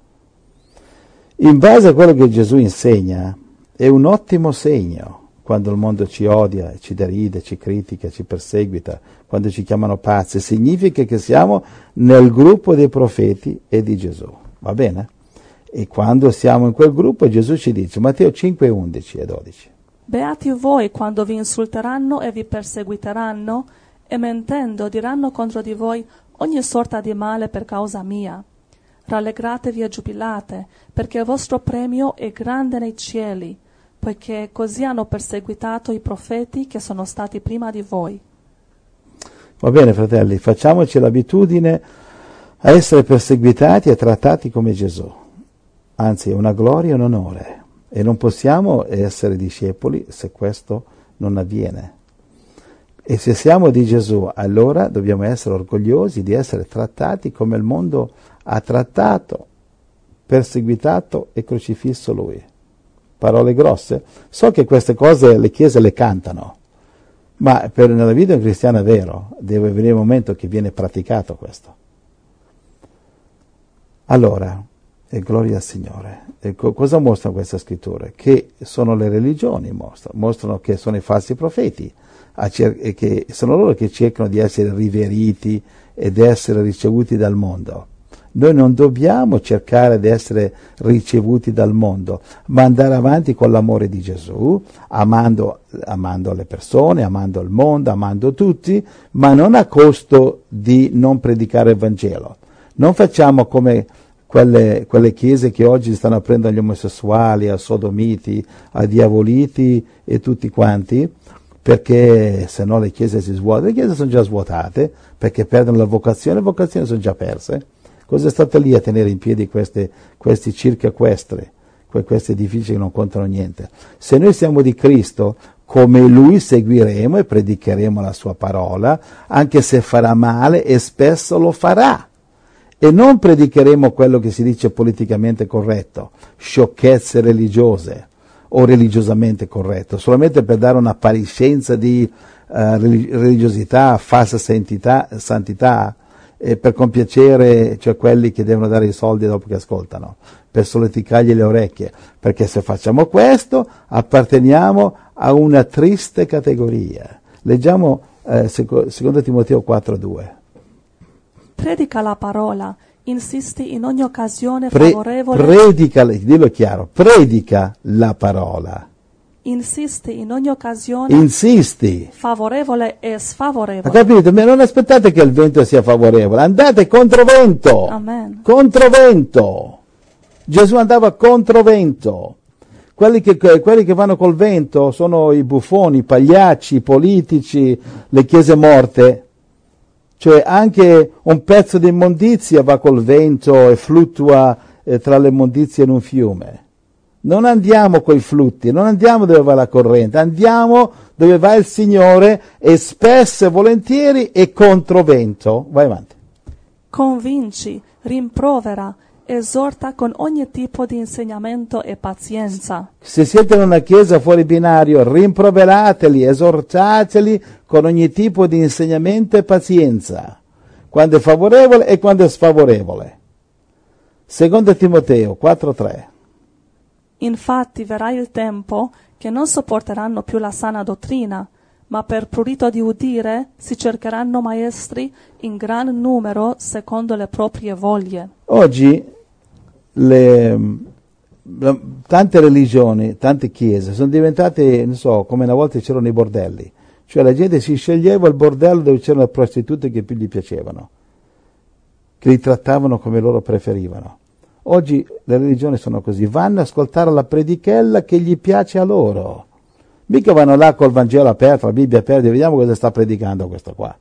In base a quello che Gesù insegna, è un ottimo segno quando il mondo ci odia, ci deride, ci critica, ci perseguita, quando ci chiamano pazzi, significa che siamo nel gruppo dei profeti e di Gesù. Va bene? E quando siamo in quel gruppo Gesù ci dice, Matteo 5, 11 e 12. Beati voi quando vi insulteranno e vi perseguiteranno e mentendo diranno contro di voi ogni sorta di male per causa mia. Rallegratevi e giubilate, perché il vostro premio è grande nei cieli, poiché così hanno perseguitato i profeti che sono stati prima di voi. Va bene, fratelli, facciamoci l'abitudine a essere perseguitati e trattati come Gesù. Anzi, è una gloria e un onore. E non possiamo essere discepoli se questo non avviene. E se siamo di Gesù, allora dobbiamo essere orgogliosi di essere trattati come il mondo ha trattato, perseguitato e crocifisso Lui parole grosse. So che queste cose le chiese le cantano, ma per, nella vita cristiana è vero, deve venire un momento che viene praticato questo. Allora, e gloria al Signore. E co- cosa mostrano queste scritture? Che sono le religioni, mostrano, mostrano che sono i falsi profeti, cer- che sono loro che cercano di essere riveriti ed essere ricevuti dal mondo. Noi non dobbiamo cercare di essere ricevuti dal mondo, ma andare avanti con l'amore di Gesù, amando, amando le persone, amando il mondo, amando tutti, ma non a costo di non predicare il Vangelo. Non facciamo come quelle, quelle, chiese che oggi stanno aprendo agli omosessuali, a sodomiti, a diavoliti e tutti quanti, perché se no le chiese si svuotano. Le chiese sono già svuotate, perché perdono la vocazione, le vocazioni sono già perse. Cos'è state lì a tenere in piedi queste, questi circa equestre, questi edifici che non contano niente? Se noi siamo di Cristo, come Lui seguiremo e predicheremo la Sua parola, anche se farà male e spesso lo farà e non predicheremo quello che si dice politicamente corretto, sciocchezze religiose o religiosamente corretto, solamente per dare un'appariscenza di eh, religiosità, falsa santità, santità, e per compiacere cioè quelli che devono dare i soldi dopo che ascoltano, per soleticargli le orecchie, perché se facciamo questo apparteniamo a una triste categoria. Leggiamo eh, seco, secondo Timoteo 4:2. Predica la parola, insisti in ogni occasione favorevole. Pre- predica, dillo chiaro, predica la parola. Insisti in ogni occasione. Insisti. Favorevole e sfavorevole. Ha capito? Ma non aspettate che il vento sia favorevole, andate contro vento. Amen. vento. Gesù andava controvento. Quelli che, quelli che vanno col vento sono i buffoni, i pagliacci, i politici, le chiese morte. Cioè anche un pezzo di immondizia va col vento e fluttua eh, tra le immondizie in un fiume non andiamo coi flutti, non andiamo dove va la corrente, andiamo dove va il Signore e spesso e volentieri e contro vento. Vai avanti. Convinci, rimprovera, esorta con ogni tipo di insegnamento e pazienza. Se siete in una chiesa fuori binario, rimproverateli, esortateli con ogni tipo di insegnamento e pazienza, quando è favorevole e quando è sfavorevole. Secondo Timoteo 4.3 Infatti verrà il tempo che non sopporteranno più la sana dottrina, ma per prurito di udire si cercheranno maestri in gran numero secondo le proprie voglie. Oggi le, la, tante religioni, tante chiese sono diventate, non so, come una volta c'erano i bordelli, cioè la gente si sceglieva il bordello dove c'erano le prostitute che più gli piacevano, che li trattavano come loro preferivano. Oggi le religioni sono così, vanno ad ascoltare la predichella che gli piace a loro. Mica vanno là col Vangelo aperto, la Bibbia aperta, vediamo cosa sta predicando questo qua.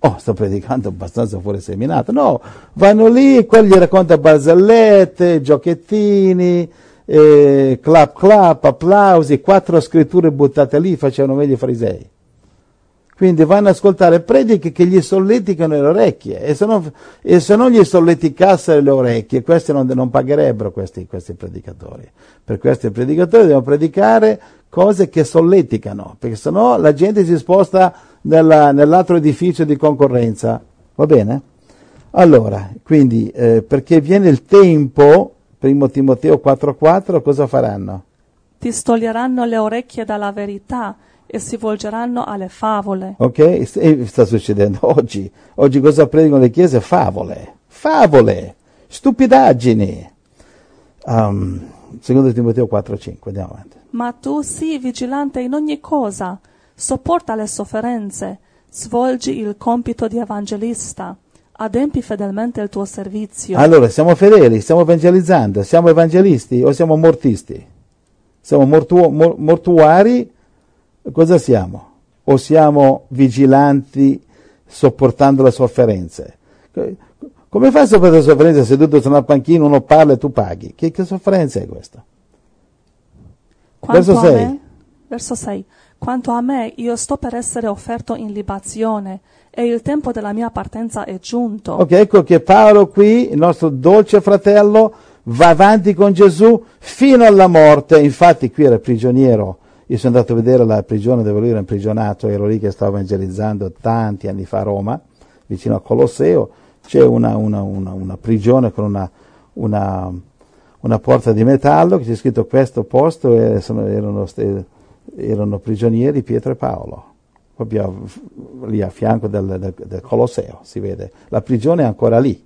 Oh, sto predicando abbastanza fuori seminato. No, vanno lì, quello gli racconta barzellette, giochettini, eh, clap clap, applausi, quattro scritture buttate lì, facevano meglio i farisei. Quindi vanno ad ascoltare prediche che gli solleticano le orecchie e se non, e se non gli solleticassero le orecchie, questi non, non pagherebbero questi, questi, predicatori. Per questi predicatori devono predicare cose che solleticano, perché sennò la gente si sposta nella, nell'altro edificio di concorrenza. Va bene? Allora, quindi, eh, perché viene il tempo, primo Timoteo 4.4, cosa faranno? Ti stoglieranno le orecchie dalla verità e si volgeranno alle favole. Ok? E sta succedendo oggi. Oggi cosa predicano le chiese? Favole. Favole. Stupidaggini. Um, secondo Timoteo 4, 5, Andiamo avanti. Ma tu sii vigilante in ogni cosa. Sopporta le sofferenze. Svolgi il compito di evangelista adempi fedelmente il tuo servizio. Allora, siamo fedeli, stiamo evangelizzando, siamo evangelisti o siamo mortisti? Siamo mortu- mor- mortuari cosa siamo? O siamo vigilanti sopportando le sofferenze? Come fai a sopportare le sofferenze seduto su una panchina, uno parla e tu paghi? Che, che sofferenza è questa? Quanto verso 6. verso 6. Quanto a me, io sto per essere offerto in libazione e il tempo della mia partenza è giunto. Ok, ecco che Paolo qui, il nostro dolce fratello, va avanti con Gesù fino alla morte. Infatti qui era prigioniero io sono andato a vedere la prigione dove lui era imprigionato, ero lì che stavo evangelizzando tanti anni fa a Roma, vicino a Colosseo, c'è una, una, una, una prigione con una, porta di metallo che c'è scritto questo posto e sono, erano, erano, prigionieri Pietro e Paolo, proprio lì a fianco del, del, del Colosseo, si vede. La prigione è ancora lì,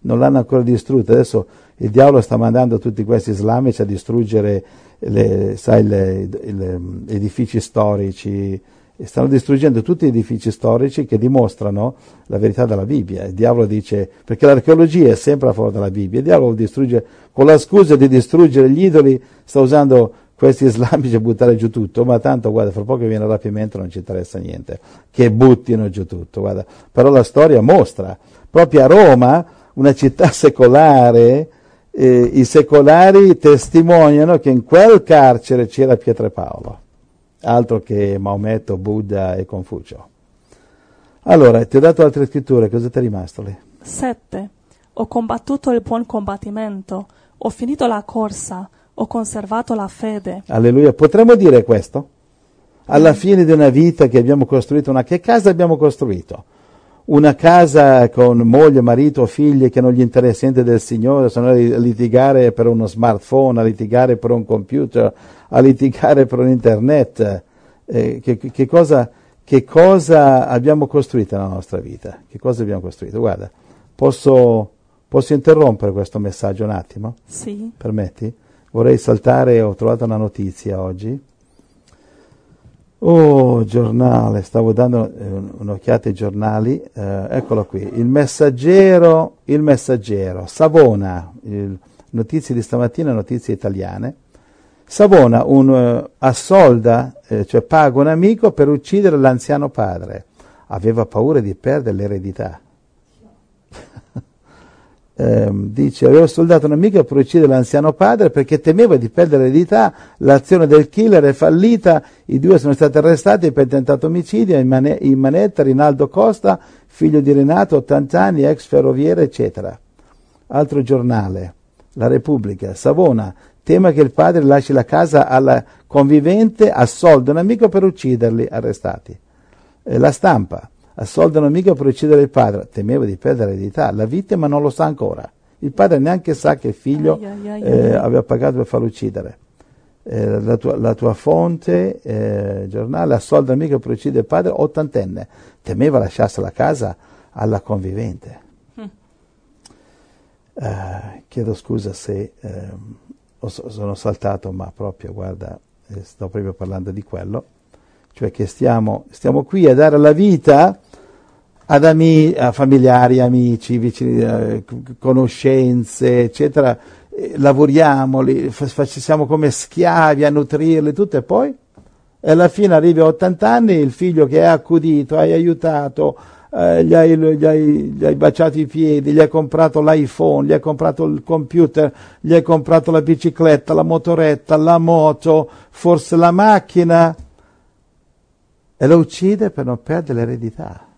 non l'hanno ancora distrutta, adesso il diavolo sta mandando tutti questi islamici a distruggere le, sai, le, le, edifici storici, stanno distruggendo tutti gli edifici storici che dimostrano la verità della Bibbia. Il diavolo dice, perché l'archeologia è sempre a favore della Bibbia, il diavolo distrugge, con la scusa di distruggere gli idoli, sta usando questi islamici a buttare giù tutto, ma tanto guarda, fra poco viene il rapimento, non ci interessa niente, che buttino giù tutto, guarda. Però la storia mostra, proprio a Roma, una città secolare, eh, i secolari testimoniano che in quel carcere c'era Pietro e Paolo, altro che Maometto, Buddha e Confucio. Allora, ti ho dato altre scritture, cosa ti è rimasto lì? Sette. Ho combattuto il buon combattimento, ho finito la corsa, ho conservato la fede. Alleluia, potremmo dire questo? Alla mm. fine di una vita che abbiamo costruito, una che casa abbiamo costruito? una casa con moglie, marito, figli che non gli interessa niente del Signore, sono a litigare per uno smartphone, a litigare per un computer, a litigare per un internet. Eh, che, che, cosa, che, cosa, abbiamo costruito nella nostra vita? Che cosa abbiamo costruito? Guarda, posso, posso interrompere questo messaggio un attimo? Sì. Permetti? Vorrei saltare, ho trovato una notizia oggi Oh, giornale, stavo dando eh, un'occhiata ai giornali, eh, eccolo qui, il messaggero, il messaggero, Savona, il, notizie di stamattina, notizie italiane, Savona un, uh, assolda, eh, cioè paga un amico per uccidere l'anziano padre, aveva paura di perdere l'eredità, ehm, dice, aveva soldato un amico per uccidere l'anziano padre perché temeva di perdere l'eredità, l'azione del killer è fallita, i due sono stati arrestati per tentato omicidio, in, man- in manetta Rinaldo Costa, figlio di Renato, 80 anni, ex ferroviere, eccetera. Altro giornale, La Repubblica, Savona, tema che il padre lasci la casa alla convivente, assolda un amico per ucciderli, arrestati. Eh, la stampa, assoldono mica per uccidere il padre, temeva di perdere l'eredità, la vittima non lo sa ancora, il padre neanche sa che il figlio eh, aveva pagato per farlo uccidere. Eh, la, tua, la, tua, fonte eh, giornale assolda mica per uccidere il padre ottantenne, temeva lasciarsi la casa alla convivente. Hm. Eh, chiedo scusa se ehm, sono saltato, ma proprio, guarda, eh, sto proprio parlando di quello cioè che stiamo, stiamo qui a dare la vita ad amici, a familiari, amici, vicini, eh, conoscenze, eccetera, lavoriamoli, facciamo come schiavi a nutrirli, tutto e poi e alla fine arrivi a 80 anni, il figlio che hai accudito, hai aiutato, eh, gli, hai, gli, hai, gli, hai, baciato i piedi, gli hai comprato l'iPhone, gli hai comprato il computer, gli hai comprato la bicicletta, la motoretta, la moto, forse la macchina, e lo uccide per non perdere l'eredità.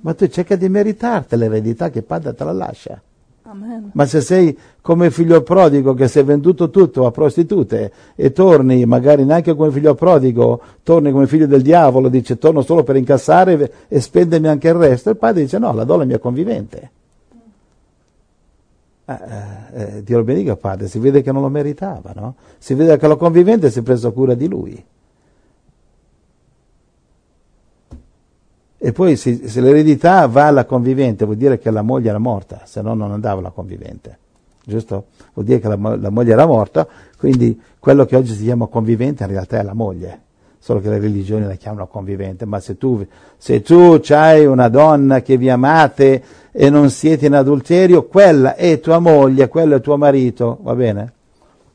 Ma tu cerca di meritarti l'eredità che il padre te la lascia. Amen. Ma se sei come figlio prodigo che si è venduto tutto a prostitute e torni, magari neanche come figlio prodigo, torni come figlio del diavolo, dice torno solo per incassare e spendermi anche il resto, il padre dice no, la donna è mia convivente. Eh, eh, eh Dio lo benedica padre, si vede che non lo meritava, no? Si vede che la convivente si è presa cura di lui. E poi se, se l'eredità va alla convivente vuol dire che la moglie era morta, se no non andava alla convivente giusto? Vuol dire che la, la, moglie era morta, quindi quello che oggi si chiama convivente in realtà è la moglie, solo che le religioni la chiamano convivente, ma se tu, se tu hai una donna che vi amate e non siete in adulterio, quella è tua moglie, quello è tuo marito, va bene?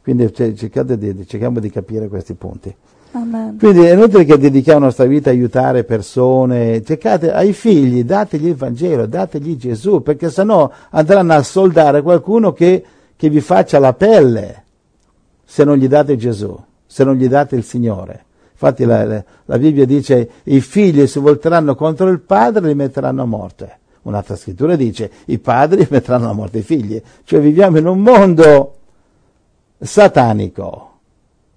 Quindi cercate di, cerchiamo di capire questi punti. Amen. Quindi è inutile che dedichiamo la nostra vita a aiutare persone, cercate ai figli, dategli il Vangelo, dategli Gesù, perché sennò andranno a soldare qualcuno che, che vi faccia la pelle se non gli date Gesù, se non gli date il Signore. Infatti la, la, la, Bibbia dice i figli si volteranno contro il padre e li metteranno a morte. Un'altra scrittura dice i padri metteranno a morte i figli. Cioè viviamo in un mondo satanico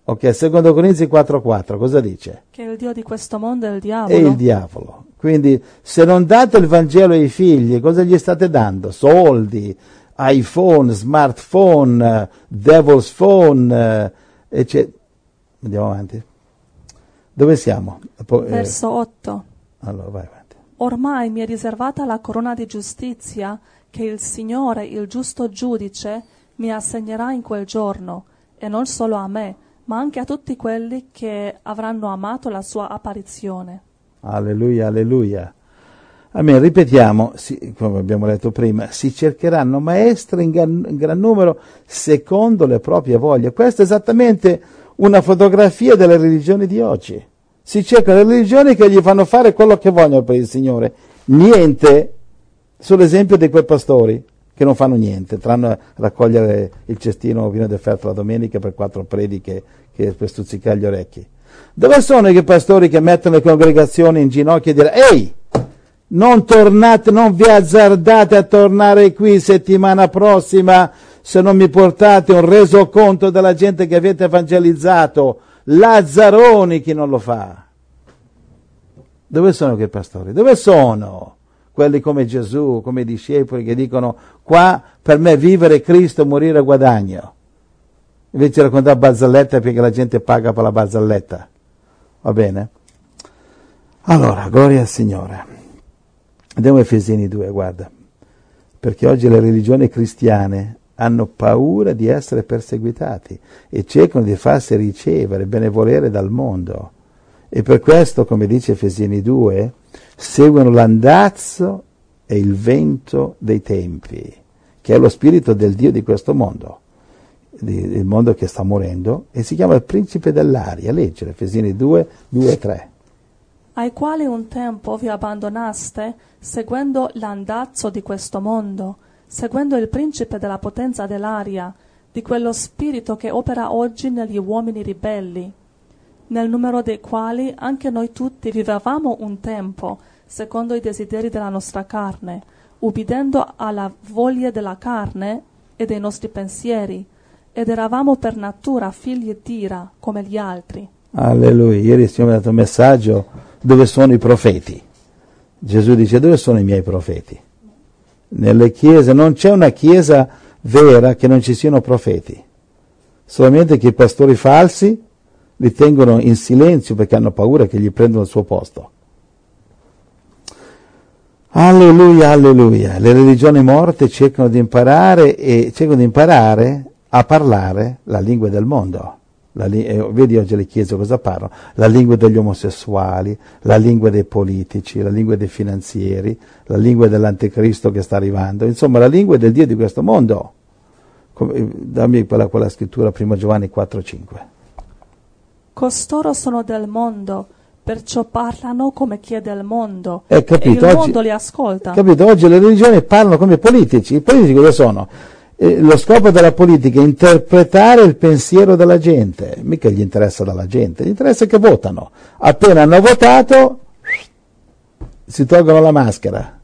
Ok, secondo Corinzi 4.4, cosa dice? Che il Dio di questo mondo è il diavolo. È il diavolo. Quindi se non date il Vangelo ai figli, cosa gli state dando? Soldi, iPhone, smartphone, devil's phone, eh, eccetera. Andiamo avanti. Dove siamo? Eh, Verso 8. Allora, vai avanti. Ormai mi è riservata la corona di giustizia che il Signore, il giusto giudice, mi assegnerà in quel giorno, e non solo a me, ma anche a tutti quelli che avranno amato la sua apparizione. Alleluia, alleluia. Amen. Ripetiamo, si, come abbiamo letto prima, si cercheranno maestri in gran, in gran numero secondo le proprie voglie. Questa è esattamente una fotografia delle religioni di oggi. Si cercano le religioni che gli fanno fare quello che vogliono per il Signore. Niente sull'esempio di quei pastori che non fanno niente, tranne raccogliere il cestino vino d'offerta la domenica per quattro prediche che, per stuzzicare gli orecchi. Dove sono i pastori che mettono le congregazioni in ginocchio e dire ehi, non tornate, non vi azzardate a tornare qui settimana prossima se non mi portate un resoconto della gente che avete evangelizzato, Lazzaroni chi non lo fa. Dove sono quei pastori? Dove sono? quelli come Gesù, come i discepoli che dicono qua per me vivere Cristo, morire guadagno. Invece raccontare barzelletta perché la gente paga per la barzelletta. Va bene? Allora, gloria al Signore. Andiamo a Efesini 2, guarda. Perché oggi le religioni cristiane hanno paura di essere perseguitati e cercano di farsi ricevere benevolere dal mondo. E per questo, come dice Efesini 2, seguono l'andazzo e il vento dei tempi, che è lo spirito del Dio di questo mondo, il mondo che sta morendo, e si chiama il principe dell'aria. Leggere Efesini 2, 2 e 3. Ai quali un tempo vi abbandonaste, seguendo l'andazzo di questo mondo, seguendo il principe della potenza dell'aria, di quello spirito che opera oggi negli uomini ribelli nel numero dei quali anche noi tutti vivevamo un tempo, secondo i desideri della nostra carne, ubbidendo alla voglia della carne e dei nostri pensieri, ed eravamo per natura figli d'ira come gli altri. Alleluia, ieri il Signore mi ha dato un messaggio, dove sono i profeti? Gesù dice, dove sono i miei profeti? Nelle chiese, non c'è una chiesa vera che non ci siano profeti, solamente che i pastori falsi li tengono in silenzio perché hanno paura che gli prendano il suo posto. Alleluia, alleluia. Le religioni morte cercano di imparare e cercano di imparare a parlare la lingua del mondo. Li- eh, vedi oggi le chiese cosa parlano? La lingua degli omosessuali, la lingua dei politici, la lingua dei finanzieri, la lingua dell'anticristo che sta arrivando, insomma la lingua del Dio di questo mondo. Come, eh, dammi quella, quella scrittura, prima Giovanni 4, 5. Costoro sono del mondo, perciò parlano come chi è del mondo. Eh, capito, e il mondo li ascolta. Capito, oggi le religioni parlano come politici. I politici cosa sono? Eh, lo scopo della politica è interpretare il pensiero della gente, mica gli interessa della gente, gli interessa che votano. Appena hanno votato, si tolgono la maschera,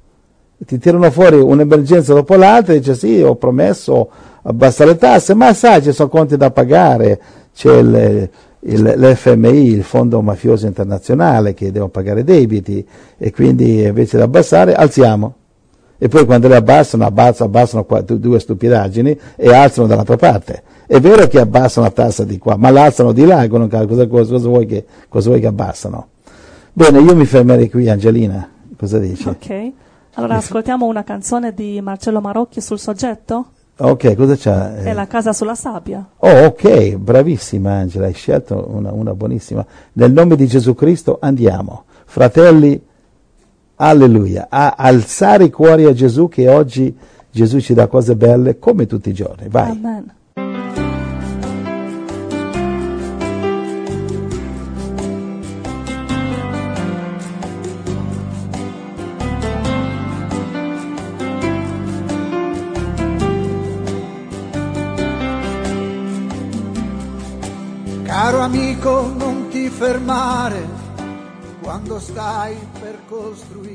ti tirano fuori un'emergenza dopo l'altra e dici sì, ho promesso abbassare le tasse, ma sai, ci sono conti da pagare, c'è il l'FMI, il Fondo Mafioso Internazionale, che devono pagare debiti e quindi invece di abbassare alziamo. E poi quando le abbassano, abbassano, abbassano qua, due stupidaggini e alzano dall'altra parte. È vero che abbassano la tassa di qua, ma l'alzano di là, cosa, cosa, cosa, vuoi che, cosa, vuoi che, abbassano? Bene, io mi fermerei qui, Angelina, cosa dici? Ok, allora ascoltiamo una canzone di Marcello Marocchi sul soggetto? Ok, cosa c'ha? È la casa sulla sabbia. Oh, ok, bravissima Angela, hai scelto una, una buonissima. Nel nome di Gesù Cristo andiamo. Fratelli, alleluia, a alzare i cuori a Gesù che oggi Gesù ci dà cose belle come tutti i giorni. Vai. Amen. Amico, non ti fermare quando stai per costruire.